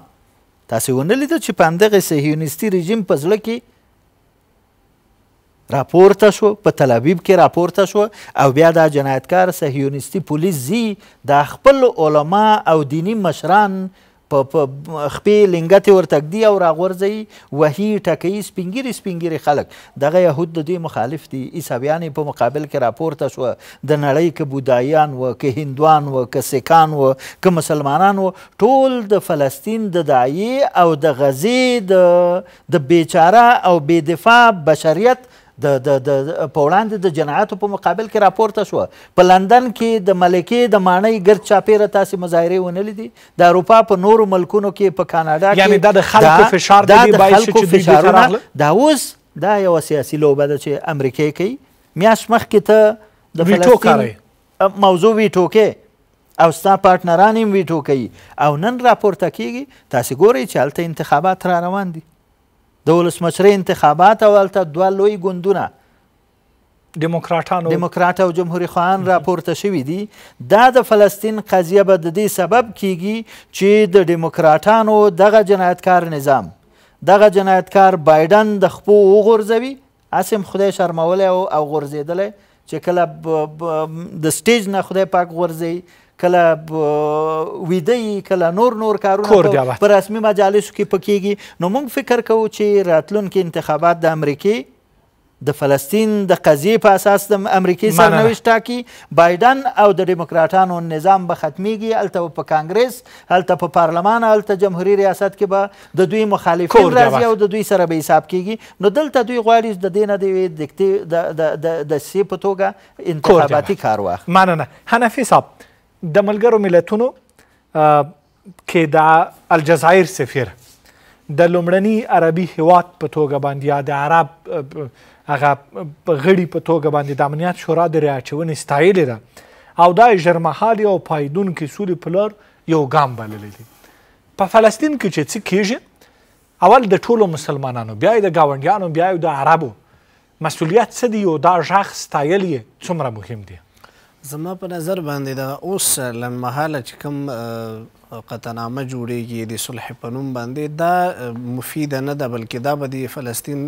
تاسو ونه لیدل چې په همدغه صهیونیستي رژیم په زړه کې راپورته شو په تلابیب کې راپورته شو او بیا دا جنایتکار صهیونیستي پولیس زی د خپل علما او دینی مشران په خپې لنګتې ورتږدي او راغورځوي وهي ټکوي سپینګیري سپینګیري خلک دغه یهود د دوی مخالف دي عیسویان په مقابل کې راپورته شوه د نړۍ که بودایان و که هندوان و که سکان و که مسلمانان و ټول د فلسطین د داعیې او د غزې د د بیچاره او بې دفاع بشریت د د د په وړاندې د جنایاتو په مقابل کې راپورته شوه په لندن کې د ملکې د ماڼۍ ګرد چاپیره تاسې مظاهرې ونه لیدې د اروپا په نورو ملکونو کې په کاناډا کې یعنې دا د خلکو فشار دا د خلکو فشارونه دا اوس دا یوه سیاسي لوبه ده چې امریکې کوي میاشت مخکې ته د فلسطین موضوع ویټو کې او ستا پارټنران یې ویټو کوي او نن راپورته کیږي تاسې ګورئ چې هلته انتخابات را روان دي د ولسمشرۍ انتخابات او هلته دوه لوی ګوندونه ډیموکراټانو ډیموکراټ او جمهوري خواهان راپورته شوي دي دا د فلسطین قضیه به د دې سبب کیږي چې د ډیموکراټانو دغه جنایتکار نظام دغه جنایتکار بایډن د خپو وغورځوي هسې هم خدای شرمولی او غورځېدلی چې کله د سټیج نه خدای پاک غورځوي کله ویده کله نور نور کارونه په رسمي مجالسو کې پکېږي نو موږ فکر کوو چې راتلونکي انتخابات د امریکې د فلسطین د قضیې په اساس د امریکای سرنوشت ټاکي بایدن او د ډیموکراټانو نظام به ختمیږي هلته په کانګرس هلته په پا پارلمان هلته جمهوري ریاست کې به د دوی مخالفین راځي او د دوی سره به حساب کیږي نو دلته دوی غواړي د دې نه د یوې دکتې د دسیسې په توګه انتخاباتي کار واخلي مننه حنفي صاحب د ملګرو ملتونو کې د الجزایر سفیر د لومړني عربي هیواد په توګه باندې یا د عرب هغه غړي په توګه باندې د امنیت شورا د راچونې ستایلې ده او دا ژرمحال او پایدون کې سولې پلار یو ګام بللی دی په فلسطین کې چې څه کیږي اول د ټولو مسلمانانو بیا د گاونډیانو بیا د عربو مسؤلیت څه دی او دا ژغ ستایل یې څومره مهم دی زما په نظر باندې دا اوس لنمحاله چې کوم قطنامه جوړیږي د صلح په نوم باندې دا مفید نه ده بلکې دا به د فلسطین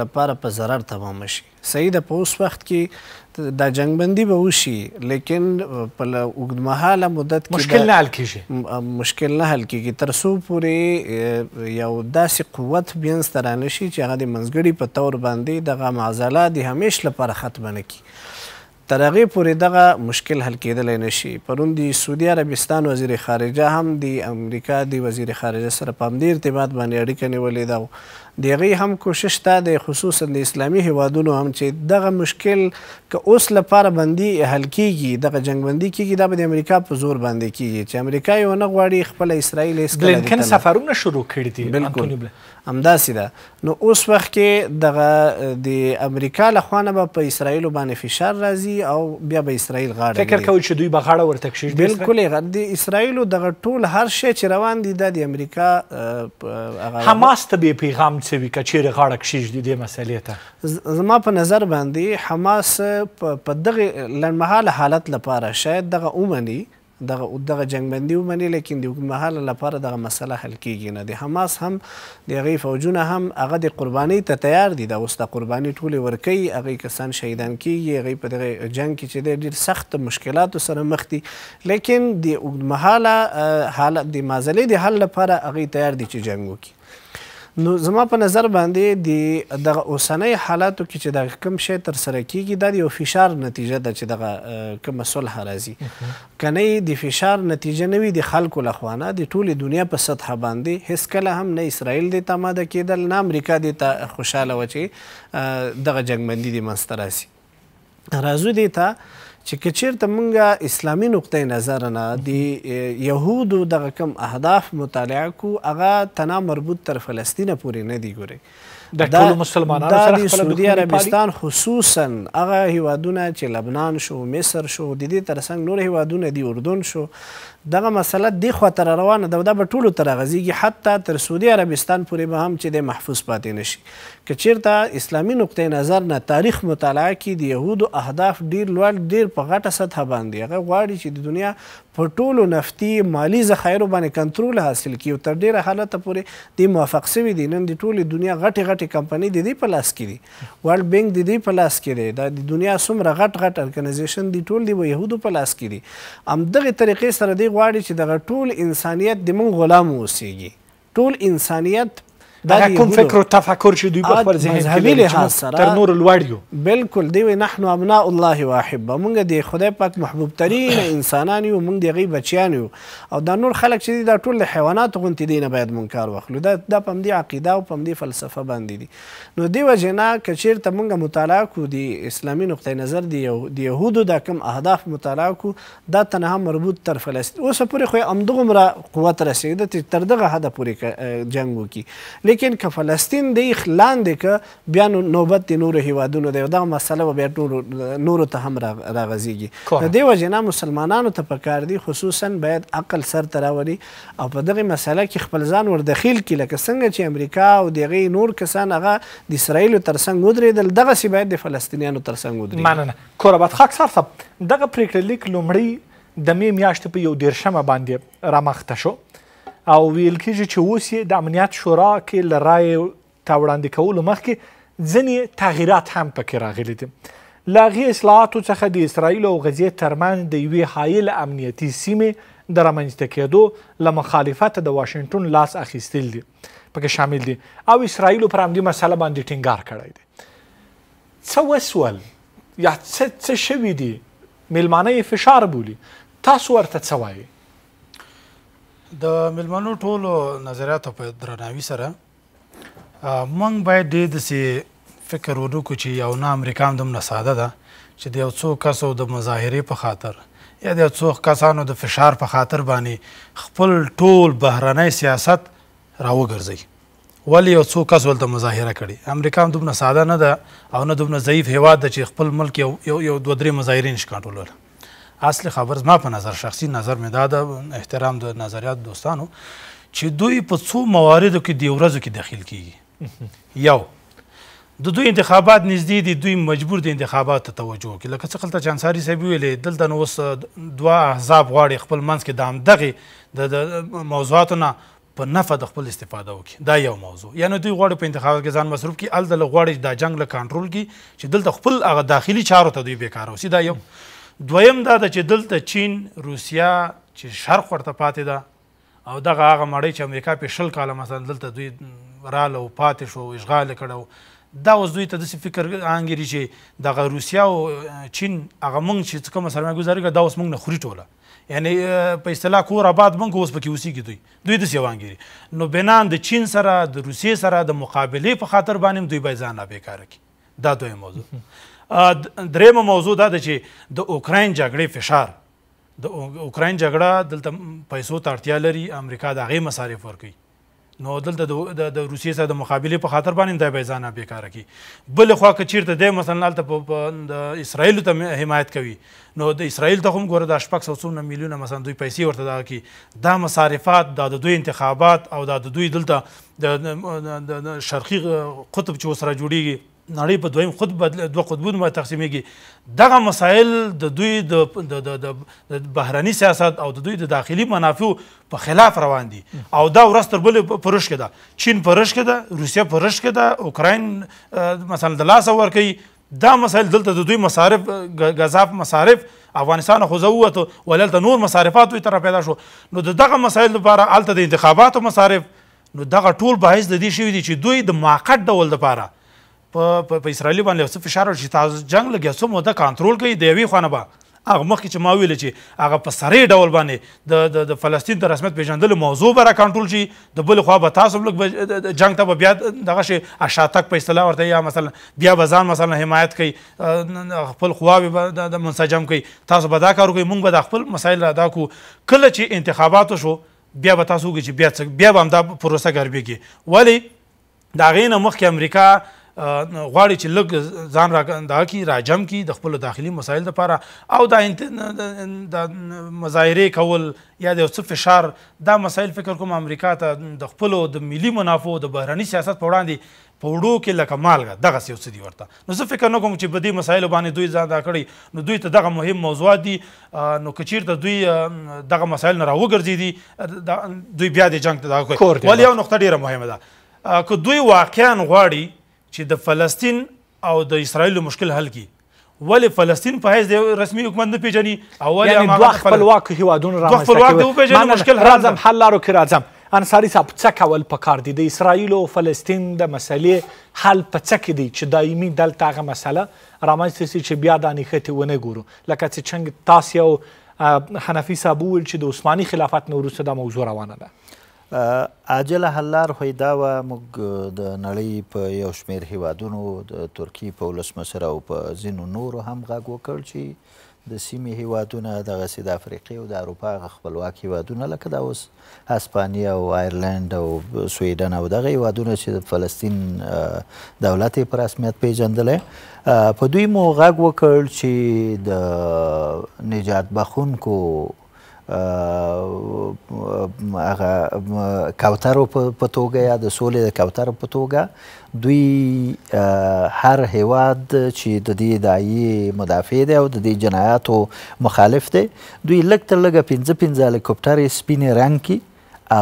لپاره په ضرر تمام شي صحیح ده په اوس وخت کې دا جنگ بندي به وشي لیکن په اوږدمهاله مدت کې مشکل نه حل کیږي مشکل نه حل کیږي تر څو پورې یو داسې قوت بینسته رانه شي چې هغه د منځګړي په طور باندې دغه معضله د همیش لپاره ختمه نه کړي تر هغې پورې دغه مشکل حل کېدلی نه شي پرون د سعودي عربستان وزیر خارجه هم د امریکا د وزیر خارجه سره په همدې ارتباط باندې اړیکه نیولې ده دغه هم کوشش ته د خصوصا د اسلامي هوادونو هم چې دغه مشکل ک اوس لپاره بندي حل کیږي دغه جنگ بندي کیږي د امریکا په زور باندې کیږي چې امریکا یو نه غواړي خپل اسرائیل اسکل بلینکن سفرونه شروع کړی دي بالکل همداسې ده نو اوس وخت کې دغه د امریکا له خوا نه به په اسرائیل باندې فشار راځي او بیا به اسرائیل غاړه فکر کوي چې دوی به غاړه ورته کشي بالکل د اسرائیل دغه ټول هر شی چې روان دي د امریکا هغه حماس ته به پیغام سوي کچېره غاړه کشیږدي دې مسلې ته زما په نظر باندې حماس په دغه لنډمهاله حالت لپاره شاید دغه اومني دغه دغه جنگبندي ومني لیکن د اوږدمهاله لپاره دغه مسله حل کیږي نه د حماس هم د هغې فوجونه هم هغه د قربانۍ ته تیار دي د اوس د قربانۍ ټولې ورکوي هغې کسان شهیدان کیږي هغې په دغه جنګ کې چې دی ډېر سخت مشکلاتو سره مخ دي لیکن د اوږدمهاله حالت د معضلې د حل لپاره هغې تیار دي چې جنګ وکړي نو زما په نظر باندې د دغه اوسنۍ حالاتو کې چې د کم شی تر سره کیږي د یو فشار نتیجه ده چې دغه کوم صلح راځي کنه د فشار نتیجه نه وي د خلکو لخوانه د ټوله دنیا په سطح باندې هیڅ کله هم نه اسرائیل د تماده کېدل نه امریکا د خوشاله و چې دغه جنگمندي د منستراسي رازو دی ته چې کچیرته مونږه اسلامي نقطه نظر نه د يهودو دغه کم اهداف مطالعه کو هغه تنا مربوط تر فلسطین پورې نه دی ګوري د ټول مسلمانانو سره خپل سعودي عربستان خصوصا هغه هیوادونه چې لبنان شو مصر شو د دې ترڅنګ نور هیوادونه دی اردن شو دغه مسله دی خو تر روانه ده دا به ټولو تر غزيږي حتی تر سعودي عربستان پورې به هم چې د محفوظ پاتې نشي که چیرته اسلامي نقطې نظر نه تاریخ مطالعه کی د يهودو اهداف ډیر لوړ ډیر په غټه سطح باندې هغه غواړي چې د دنیا په ټولو نفتي مالی ذخایرو باندې کنټرول حاصل کیو تر ډیره حالت پورې د موافق سوي دي نن د ټولې دنیا غټي غټي کمپنۍ د دې په لاس کې دي ورلد بینک د دې په لاس کې دی دا د دنیا څومره غټ غټ ارګنایزیشن دي ټول دی یهودو په لاس کې دي ام دغه طریقې سره دی غواړي چې دغه ټول انسانیت د مونږ غلام اوسیږي ټول انسانیت دا کوم فکر او تفکر چې دوی په خپل ذهن کې لري تر نور لوړ یو بالکل دی نحنو ابناء الله واحب مونږ د خدای پاک محبوب ترین انسانان یو مونږ د غي بچیان یو او دا نور خلک چې دا ټول حیوانات غونتی دي نه باید مونږ کار واخلو دا د پم دی عقیده او پم دی فلسفه باندې دي نو دی وجنا کچیر ته مونږ مطالعه کو دی اسلامي نقطه نظر دی یو د يهودو د کم اهداف مطالعه کو دا تنها مربوط تر فلسطین اوس پورې خو امدغه مر قوت رسیدته تر دغه هدف پورې جنگ وکي لیکن که فلسطین د لاندې که بیا نوبت د نورو هیوادونو دی دا مسله به بیا نورو ته هم راغځیږي د دې وجې نه مسلمانانو ته پکار دي خصوصا باید عقل سر ته راولي او په دغه مسله کې خپل ځان وردخیل کړي لکه څنګه چې امریکا او دغه نور کسان هغه د اسرایلو ترڅنګ ودرېدل دغسې باید د فلسطینیانو ترڅنګ ودرېږي مننه کوره بد خاک سر صاحب دغه پریکړه لیک لومړی د مې میاشتې په یو دیرشمه باندې رامخته شو او ویل کېږي چې اوس یې د امنیت شورا کې له رایې ته وړاندې کولو مخکې ځینې تغییرات هم پکې راغلي دي له هغې اصلاحاتو څخه د اسرائیل او غزې ترمنځ د یوې حایل امنیتي سیمې د رامنځته کېدو له مخالفته د واشنګټن لاس اخیستل دي پکې شامل دي او اسرائیلو پر همدې مسله باندې ټینګار کړی دی څه وسول یا څه څه شوي دي میلمانه فشار بولي تاسو ورته څه وایئ د ملمنو ټولو نظریاتو په درناوي سره موږ باید ډېر داسې فکر وکړو چې یو نه امریکا هم دومره ساده ده چې د یو څو کسو د مظاهرې په خاطر یا د یو څو کسانو د فشار په خاطر باندې خپل ټول بهرنی سیاست راوګرځي ولې یو څو کس ولته مظاهره کړي امریکا هم دومره ساده نه ده او نه دومره ضعیف هیواد ده چې خپل ملک یو یو دوه درې مظاهرین شي کنټرولوله اصل خبر ما په نظر شخصي نظر مې دا د احترام د نظریات دوستانو چې دوی په څو مواردو کې د ورځو کې دخیل کیږي یو د دوی انتخابات نږدې دي دوی مجبور دي انتخابات ته توجه وکړي لکه څه خلته چانساري صاحب ویلې دلته نو اوس دوه احزاب غواړي خپل منځ کې د همدغې د موضوعاتو نه په نفع د خپل استفاده وکړي دا یو موضوع یعنی دوی غواړي په انتخابات کې ځان مصروف کړي هلته غواړي دا جنګ له کنټرول کړي چې دلته خپل هغه داخلي چارو ته دوی بیکاره اوسي دا یو دویم دا د چې دلته چین روسیا چې شرق ورته پاتې ده او دغه هغه مړی چې امریکا په شل کاله مثلا دلته دوی رااله او پاتې شو اشغال کړو دا اوس دوی ته داسې فکر انګیري چې دغه روسیا او چین هغه موږ چې کوم سرمایه ګزاري دا اوس موږ نه خوري ټوله یعنی په اصطلاح کور آباد موږ اوس پکې اوسېږي دوی دوی داسې وانګیري نو بنان د چین سره د روسیې سره د مقابلې په خاطر باندې دوی باید ځان نابېکاره کړي دا دوی موضوع درېمه موضوع دا ده چې د اوکراین جګړې فشار د اوکراین جګړه دلته پیسو ته اړتیا لري امریکا د هغې مصارف ورکوي نو دلته د روسیې سره د مقابلې په خاطر باندې د بیزانه بیکاره کی بل خو که چیرته د مثلا هلته د اسرائیل ته حمایت کوي نو د اسرائیل ته هم ګوره د شپږ سو څومره میلیونه مثلا دوی پیسې ورته دا کی دا مصارفات دا د دوی انتخابات او دا د دوی دلته د شرقي قطب چې سره جوړیږي نړۍ په دویم خود بدل دوه قطبونو باندې تقسیمېږي دغه مسایل د دوی د د بهرني سیاست او د دوی د داخلي منافعو په خلاف روان دي او دا ورځ تر بلې پرش کې ده چین پرش کې ده روسیه پرش کې ده اوکراین مثلا د لاسه ورکوي دا مسایل دلته د دوی مصارف غذاف مصارف افغانستان خو زووت ولالته نور مصارفات وي تر پیدا شو نو دغه مسایل لپاره الته د انتخاباتو مصارف نو دغه ټول بحث د دې شوی دی چې دوی د معقد ډول لپاره په په اسرایلی باندې څه فشار او چې تاسو جنگ لګیا څو موده کنټرول کوي د یوې خانه به هغه مخکې چې ما ویل چې هغه په سړې ډول باندې د د فلسطین د رسمیت پیژندل موضوع به را کنټرول شي د بل خوا به تاسو لږ جنگ ته به بیا دغه شي اشاتک په اصطلاح ورته یا مثلا بیا به ځان مثلا حمایت کوي خپل خواوې به د منسجم کوي تاسو به دا کار کوي مونږ به د خپل مسایل را ادا کو کله چې انتخاباتو شو بیا به تاسو وګورئ چې بیا بیا به هم دا پروسه ګربېږي ولې د هغې نه مخکې امریکا غواړي چې لږ ځان را دا کی راجم کی د خپل داخلي مسایل لپاره او دا د مظاهره کول یا د څه فشار دا مسایل فکر کوم امریکا ته د خپل د ملي منافعو د بهرني سیاست په وړاندې په وړو کې لکه مالګه دغه یو څه دي ورته نو زه فکر نه کوم چې په دې مسایلو باندې دوی ځان دا کړي نو دوی ته دغه مهم موضوعات دي نو که چیرته دوی دغه مسایل نه راوګرځېدي دوی بیا د جنګ ته دغه کوي ولې یو نقطه ډېره مهمه ده که دوی واقعا غواړي چې د فلسطین او د اسرایل مشکل حل کی ولی فلسطین په هیڅ د رسمي حکومت نه پیژني او ولی یعنی دوه خپلواک هیوادونه را مستقیم من مشکل راځم حل لارو کې راځم انصاري صاحب څه کول پکار دي د اسرایل او فلسطین د مسلې حل په څه کې دي چې دایمي دلته هغه مسله رامنځته سي چې بیا د نښتې ونه ګورو لکه چې څنګه تاسو حنفي صاحب وویل چې د عثماني خلافت نه وروسته دا موضوع روانه ده عاجله حل لار خو دا وه موږ د نړۍ په یو شمېر هیوادونو د ترکیې په ولسمشر او په ځینو نورو هم غږ وکړ چې د سیمې هیوادونه دغسې د افریقې او د اروپا هغه خپلواک هیوادونه لکه دا اوس هسپانیا او ایرلند او سویډن او دغه هیوادونه چې د فلسطین دولت یې په رسمیت پیژندلی په دوی مو غږ وکړ چې د نجات بخونکو هغه کاوترو په توګه یا د سولې د کاوترو په توګه دوی هر هیواد چې د دې دایي مدافع دی او د دې جنایاتو مخالف دی دوی لږ تر لږه پنځه پنځه هلیکوپټرې سپینې رنګ کې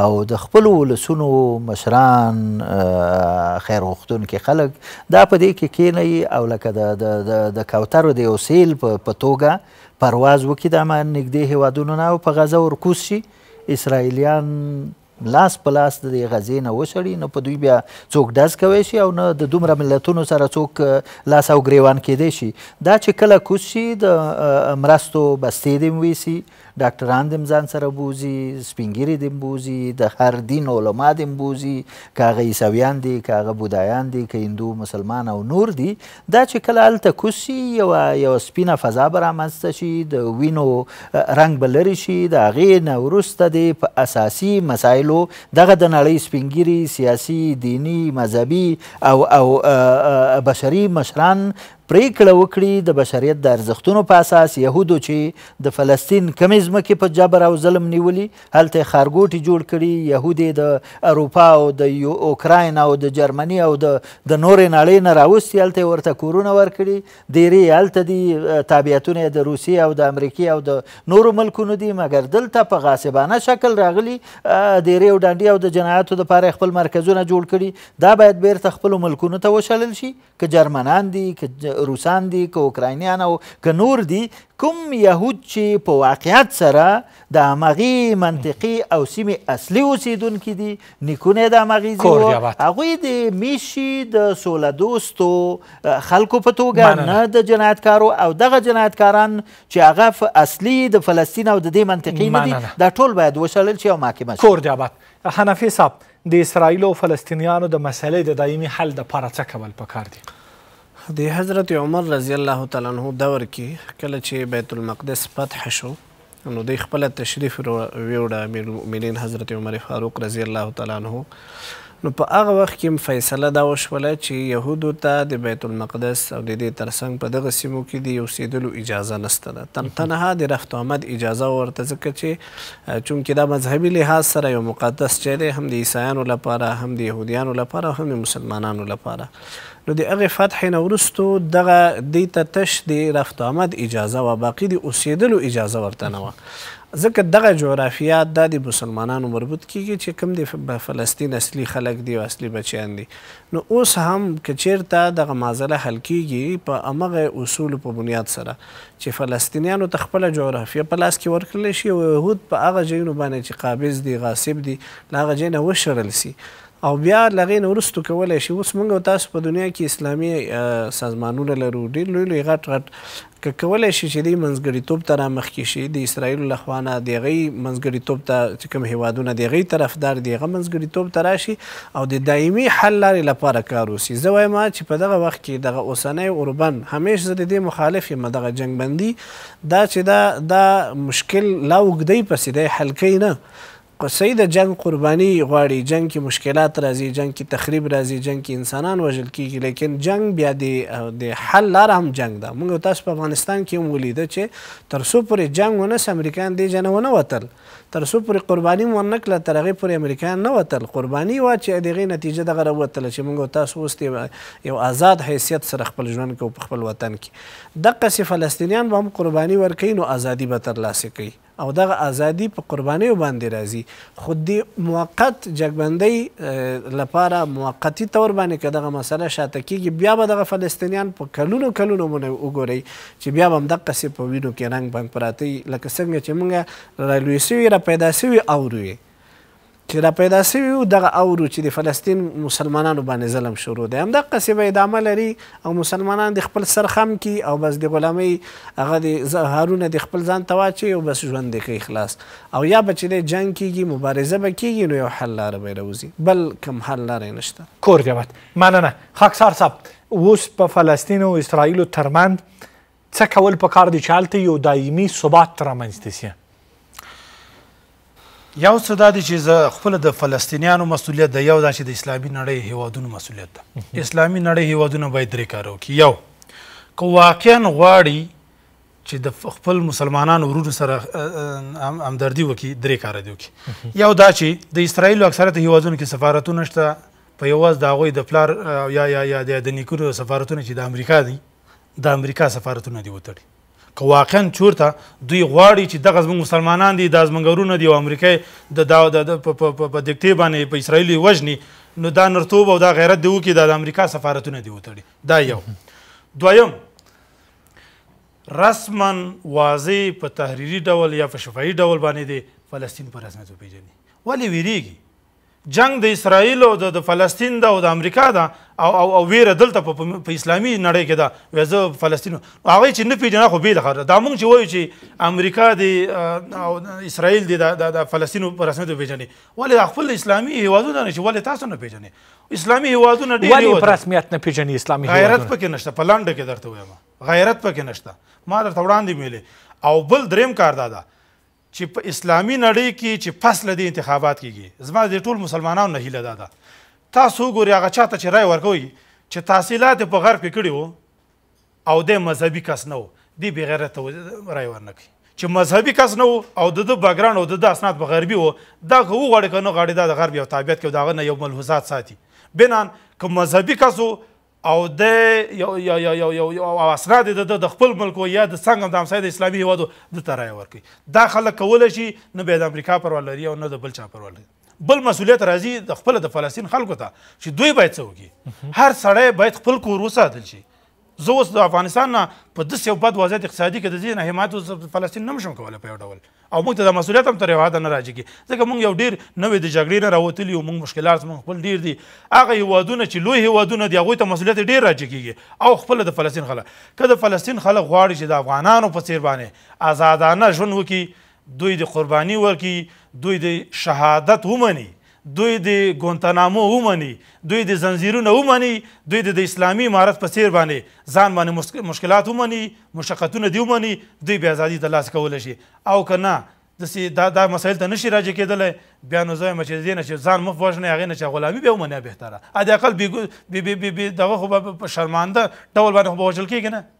او د خپل ولسونو مشران خیرغوښتونکي خلک دا په دې کې کینی او لکه د د د کوترو د یو سیل په توګه پرواز وکړي د هغه نږدې هیوادونو نه او په غزه ورکوز شي اسرائیلیان لاس په لاس د غزې نه وشړي نو په دوی بیا څوک ډز کوی شي او نه د دومره ملتونو سره څوک لاس او ګریوان کېدی شي دا چې کله کوز شي د مرستو بستې دې ویسي ډاکټران د ځان سره بوزي سپینګری د بوزي د هر دین علما د بوزي کاغه عیسویان دي کاغه بودایان دي که هندو مسلمان او نور دي دا چې کله هلته کوسي یو یو سپینه فضا به رامنځته شي د وینو رنګ به لرې شي د هغې نه وروسته د په اساسي مسایلو دغه د نړۍ سپینګیري سیاسي دینی مذهبي او او بشري مشران پریکړه وکړي د بشریت د ارزښتونو په اساس یهودو چې د فلسطین کمې ځمکې په جبر او ظلم نیولي هلته یې ښارګوټي جوړ کړي یهود د اروپا او د اوکراین او د جرمني او د د نورې نړۍ نه راوستي هلته ورته کورونه ورکړي ډیرې هلته دي تابعیتونه د روسیې او د امریکې او د نورو ملکونو دي مګر دلته په غاصبانه شکل راغلي ډیرې او ډانډې او د جنایاتو دپاره خپل مرکزونه جوړ کړي دا باید بیرته خپلو ملکونو ته وشلل شي که جرمنان دي که روسان دي که اوکراینیان او که نور دي کوم یهود چې په واقعیت سره د همغې منطقې او سیمې اصلي اوسیدونکي دي نیکونه یې د همغې ځي هغوی د میشي د سوله دوستو خلکو په توګه نه د جنایتکارو او دغه جنایتکاران چې هغه اصلي د فلسطین او د دې منطقې نه دي دا ټول باید وشړل شي او محاکمه شي کور جابات حنفي صاحب د اسرایلو او فلسطینیانو د مسلې د دایمي حل د پاره څه کول پکار دي د حضرت عمر رضی الله تعالی عنہ دور کې کله چې بیت المقدس فتح شو نو د خپل تشریف ویوړه امیر المؤمنین حضرت عمر فاروق رضی الله تعالی عنہ نو په هغه وخت کې فیصله دا وشوله چې يهودو ته د بیت المقدس او د دې ترڅنګ په دغه سیمو کې د اوسېدلو اجازه نشته ده تن تنها د رفت آمد اجازه ورته ځکه چې چونکې دا مذهبي لحاظ سره یو مقدس ځای دی هم د عیسایانو لپاره هم د یهودیانو لپاره هم د مسلمانانو لپاره نو د هغې فتحې نه وروستو دغه دې ته تش د رفت آمد اجازه وه باقي د اوسېدلو اجازه ورته نه وه ځکه دغه جغرافیه دا د مسلمانانو مربوط کیږي چې کوم د فلسطین اصلي خلک دي او اصلي بچیان دي نو اوس هم که چیرته دغه مازله حل کیږي په همغه اصولو په بنیاد سره چې فلسطینیانو ته خپله جغرافیه په لاس کې ورکړلی شي او یهود په هغه ځایونو باندې چې قابض دي غاصب دي له هغه ځای نه وشړل سي او بیا لغې نه ورستو کولای شي اوس موږ تاسو په دنیا کې اسلامي سازمانونه لرو ډېر لوی لوی غټ غټ که کولای شي چې د منځګړیتوب ته رامخکې شي د اسرایلو لخوا نه د هغې منځګړیتوب ته چې کوم هیوادونه د هغې طرفدار د هغه منځګړیتوب ته راشي او د دایمي حل لارې لپاره کار وسي زه وایم چې په دغه وخت کې دغه اوسنی اوربن همیش زه د دې مخالف یم دغه جنګبندي دا چې دا دا مشکل لا اوږدی پسې دی حل کوي نه قصې د جنگ قرباني غواړي جنگ کې مشکلات راځي جنگ کې تخریب راځي جنگ کې انسانان وژل کیږي لیکن جنگ بیا د د حل لار هم جنگ ده موږ تاسو په افغانستان کې هم ولیده چې تر څو پورې جنگ ونه سم امریکایان دې جنه ونه وتل تر څو پورې قرباني مو نه کړه تر هغې پورې امریکایان نه وتل قرباني وه چې د هغې نتیجه دغه راوتله چې موږ تاسو اوس یو آزاد حیثیت سره خپل ژوند کوو په خپل وطن کې دقسې فلسطینیان به هم قرباني ورکوي نو ازادي به ترلاسه کوي او دغه ازادي په قربانیو باندې راځي خو د موقت جګبندۍ لپاره موقتی تور باندې که دغه مسله شاته کیږي بیا به دغه فلسطینیان په کلونو کلونو مونږ وګورئ چې بیا به همدقسې په وینو کې رنګ بنګ پراته وي لکه څنګه چې موږ رالوی سوي را پیدا سوي اورو یې چې را پیدا شوی و دغه اورو چې د فلسطین مسلمانانو باندې ظلم شروع دی هم دغه قصې به ادامه لري او مسلمانان د خپل سر خم کی او بس د غلامۍ هغه د هارونه د خپل ځان ته واچوي او بس ژوند دی کوي خلاص او یا به چې دی جنګ کیږي مبارزه به کیږي نو یو حل لاره به راوځي بل کوم حل لارې نشته کور جوت مننه خاکسار صاحب اوس په فلسطین او اسرائیلو ترمند څه کول پکار دي چې هلته یو دایمي ثبات رامنځته شي یو څه دا دي چې زه خپل د فلسطینیانو مسولیت د یو دا چې د اسلامي نړۍ هیوادونو مسولیت ده اسلامي نړۍ هیوادونه باید درې کار وکړي یو که واقعا غواړي چې د خپل مسلمانانو ورونو سره همدردي وکړي درې کار دي وکړي یو دا چې د اسرایلو اکثریت هیوادونو کې سفارتونه شته په یواز د هغوی د پلار یا یا یا د نیکونو سفارتونه چې د امریکا دي د امریکا سفارتونه دي وتړي که واقعا چورته دوی غواړي چې دغه زموږ مسلمانان دي دا زموږ ورونه دي او امریکای د په دکتې باندې په اسرایلي وژني نو دا نرتوب او دا غیرت دی وکړي دا د امریکا سفارتونه دي وتړي دا یو دویم رسما واضح په تحریری ډول یا په شفاهي ډول باندې دی فلسطین په رسمیت وپیژني ولې ویریږي جنگ د اسرائیل او د فلسطین دا او د امریکا دا او او, او ویره دلته په اسلامي نړۍ کې دا وزه فلسطین هغه چې نه پیژنه خو به لخر دا مونږ چې وایو چې امریکا دی او اسرائیل دی دا د فلسطین په رسمیت پیژنې ولی خپل اسلامي هوادونه نه چې ولی تاسو نه پیژنې اسلامي هوادونه ډیر ولی په رسمیت نه پیژنې اسلامي هوادونه غیرت پکې نشته په لانډه کې درته وایم غیرت پکې نشته ما درته وړاندې ویلې او بل دریم کار دا ده چې په اسلامي نړۍ کې چې فصل د انتخابات کیږي زما د ټول مسلمانانو نه هیله ده تاسو ګورئ هغه چاته چې رای ورکوي چې تحصیلات په غرب کې کړي وو او د مذهبي کس نه وو دی بې غیرته رای ورنکړي چې مذهبي کس نه او د د بګران او د د اسناد په غربي وو دا خو غړي کنه غړي دا د غرب یو تابعیت کې دا نه یو ملحوظات ساتي بنان که مذهبي کس او د یو یو یو یو یو اسناد د د خپل ملک یا د څنګه د همسایه د اسلامي هیوادو د ترای ورکي دا خلک کولای شي نه به د امریکا پر ولري او نه د بل چا پر ولري بل مسولیت راځي د خپل د فلسطین خلکو ته چې دوی باید څه وکړي هر سړی باید خپل کور وساتل شي زه اوس د افغانستان نه په داسې یو بد وضعیت اقتصادي کې د دې نه حمایت فلسطین نه شم کولی په یو ډول او موږ ته دا مسؤلیت هم تر یو حده نه راجع کي ځکه موږ یو ډېر نوې د جګړې نه راوتلي یو موږ مشکلات موږ خپل ډېر دي هغه هیوادونه چې لوی هیوادونه دي هغوی ته مسؤلیت ډېر راجع کېږي او خپله د فلسطین خلک که د فلسطین خلک غواړي چې د افغانانو په څېر باندې ازادانه ژوند وکړي دوی د قرباني ورکړي دوی د شهادت ومني دوی د ګونتانامو ومني دوی د زنجیرونه ومني دوی د اسلامي امارت په څیر باندې ځان باندې مشکلات ومني مشقتونه دی ومني دوی به ازادي د لاس کول شي او کنه د سي دا دا مسایل ته نشي راځي کېدل بیا نو زه مچ دي نه چې ځان مخ وښنه هغه نه چې غلامي به ومني به تر ا د اقل بي بي بي دغه خو په شرمانده ډول باندې خو وشل کېږي نه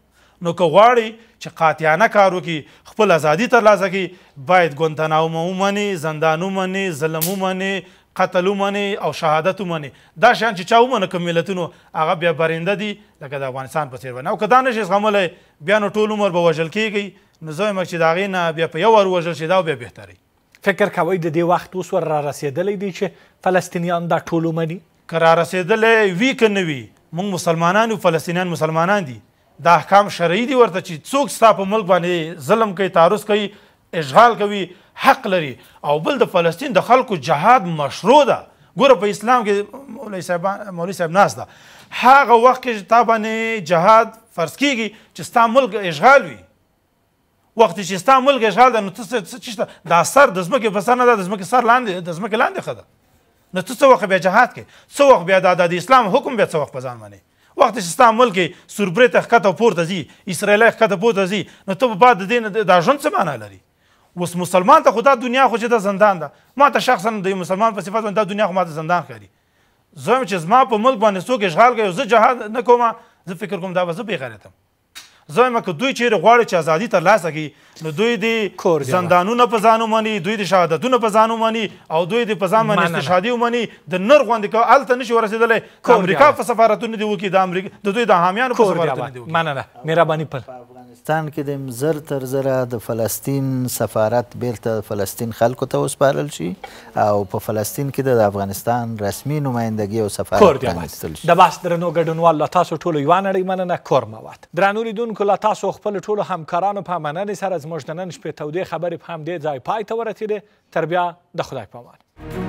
نو که غواړي چې قاطیانه کارو کې خپل ازادي ترلاسه کړي باید ګونتناو ومني زندان ومني ظلم ومني قتل ومني او شهادت ومني دا شان چې چا ومنه کوم ملتونو هغه بیا برنده دي لکه د افغانستان په څیر ونه او که دا نشي زغملی بیا نو ټول عمر به وژل کیږي نو زه یم چې د هغې نه بیا په یو وار وژل شي دا بیا بهتري فکر کوئ د دې وخت اوس ور را رسېدلی دی چې فلسطینیان دا ټول ومني که را رسېدلی وي که نه وي موږ مسلمانان یو فلسطینیان مسلمانان دي دا احکام شرعي دي ورته چې څوک ستا په ملک باندې ظلم کوي تعرض کوي اشغال کوي حق لري او بل د فلسطین د خلکو جهاد مشروع ده ګوره په اسلام کې مولوی صاحب مولوی صاحب ناس ده هغه وخت کې تا باندې جهاد فرض کیږي چې ستا ملک اشغال وي وخت چې ستا ملک اشغال ده نو ته څه چیشته دا سر د ځمکې په سر نه ده د ځمکې سر لاندې د ځمکې لاندې ښه ده نو ته څه وخت بیا جهاد کې څه وخت بیا د اسلام حکم بیا څه وخت په ځان باندې وخت چې ستا ملک سربرې ته ښکته پورته ځي اسرائیل ښکته پورته ځي نو ته به بعد د دې نه دا ژوند څه معنا لري اوس مسلمان ته خو دا دنیا خو چې د زندان ده ما ته شخصا د مسلمان په صفت باندې دا دنیا خو ما ته زندان ښکاري زه چې زما په ملک باندې څوک اشغال کوي زه جهاد نه کوم زه فکر کوم دا به زه بېغیرته زمه که دوی چیرې غواړي چې ازادي تر لاسه کړي نو دوی د زندانونه په ځان ومني دوی د شهادتونه په ځان ومني او دوی د په ځان باندې استشهادي ومني د نر غوندې کو هلته نشي ورسېدلی امریکا په سفارتونو دې وکړي د امریکا د دوی د حامیانو په سفارتونو دې وکړي مننه مهرباني پر افغانستان کې د زر تر زره د فلسطین سفارت بیرته فلسطین خلکو ته وسپارل شي او په فلسطین کې د افغانستان رسمي نمایندګي او سفارت پرانیستل شي د بحث درنو ګډونوال له تاسو ټولو یوه نړۍ مننه کور مواد درنو لیدونکو اوریدونکو له تاسو خپل ټولو همکارانو په مننې سره زموږ د نن شپې تودې خبرې په همدې ځای پای ته ورسېدې تر بیا د خدای په امان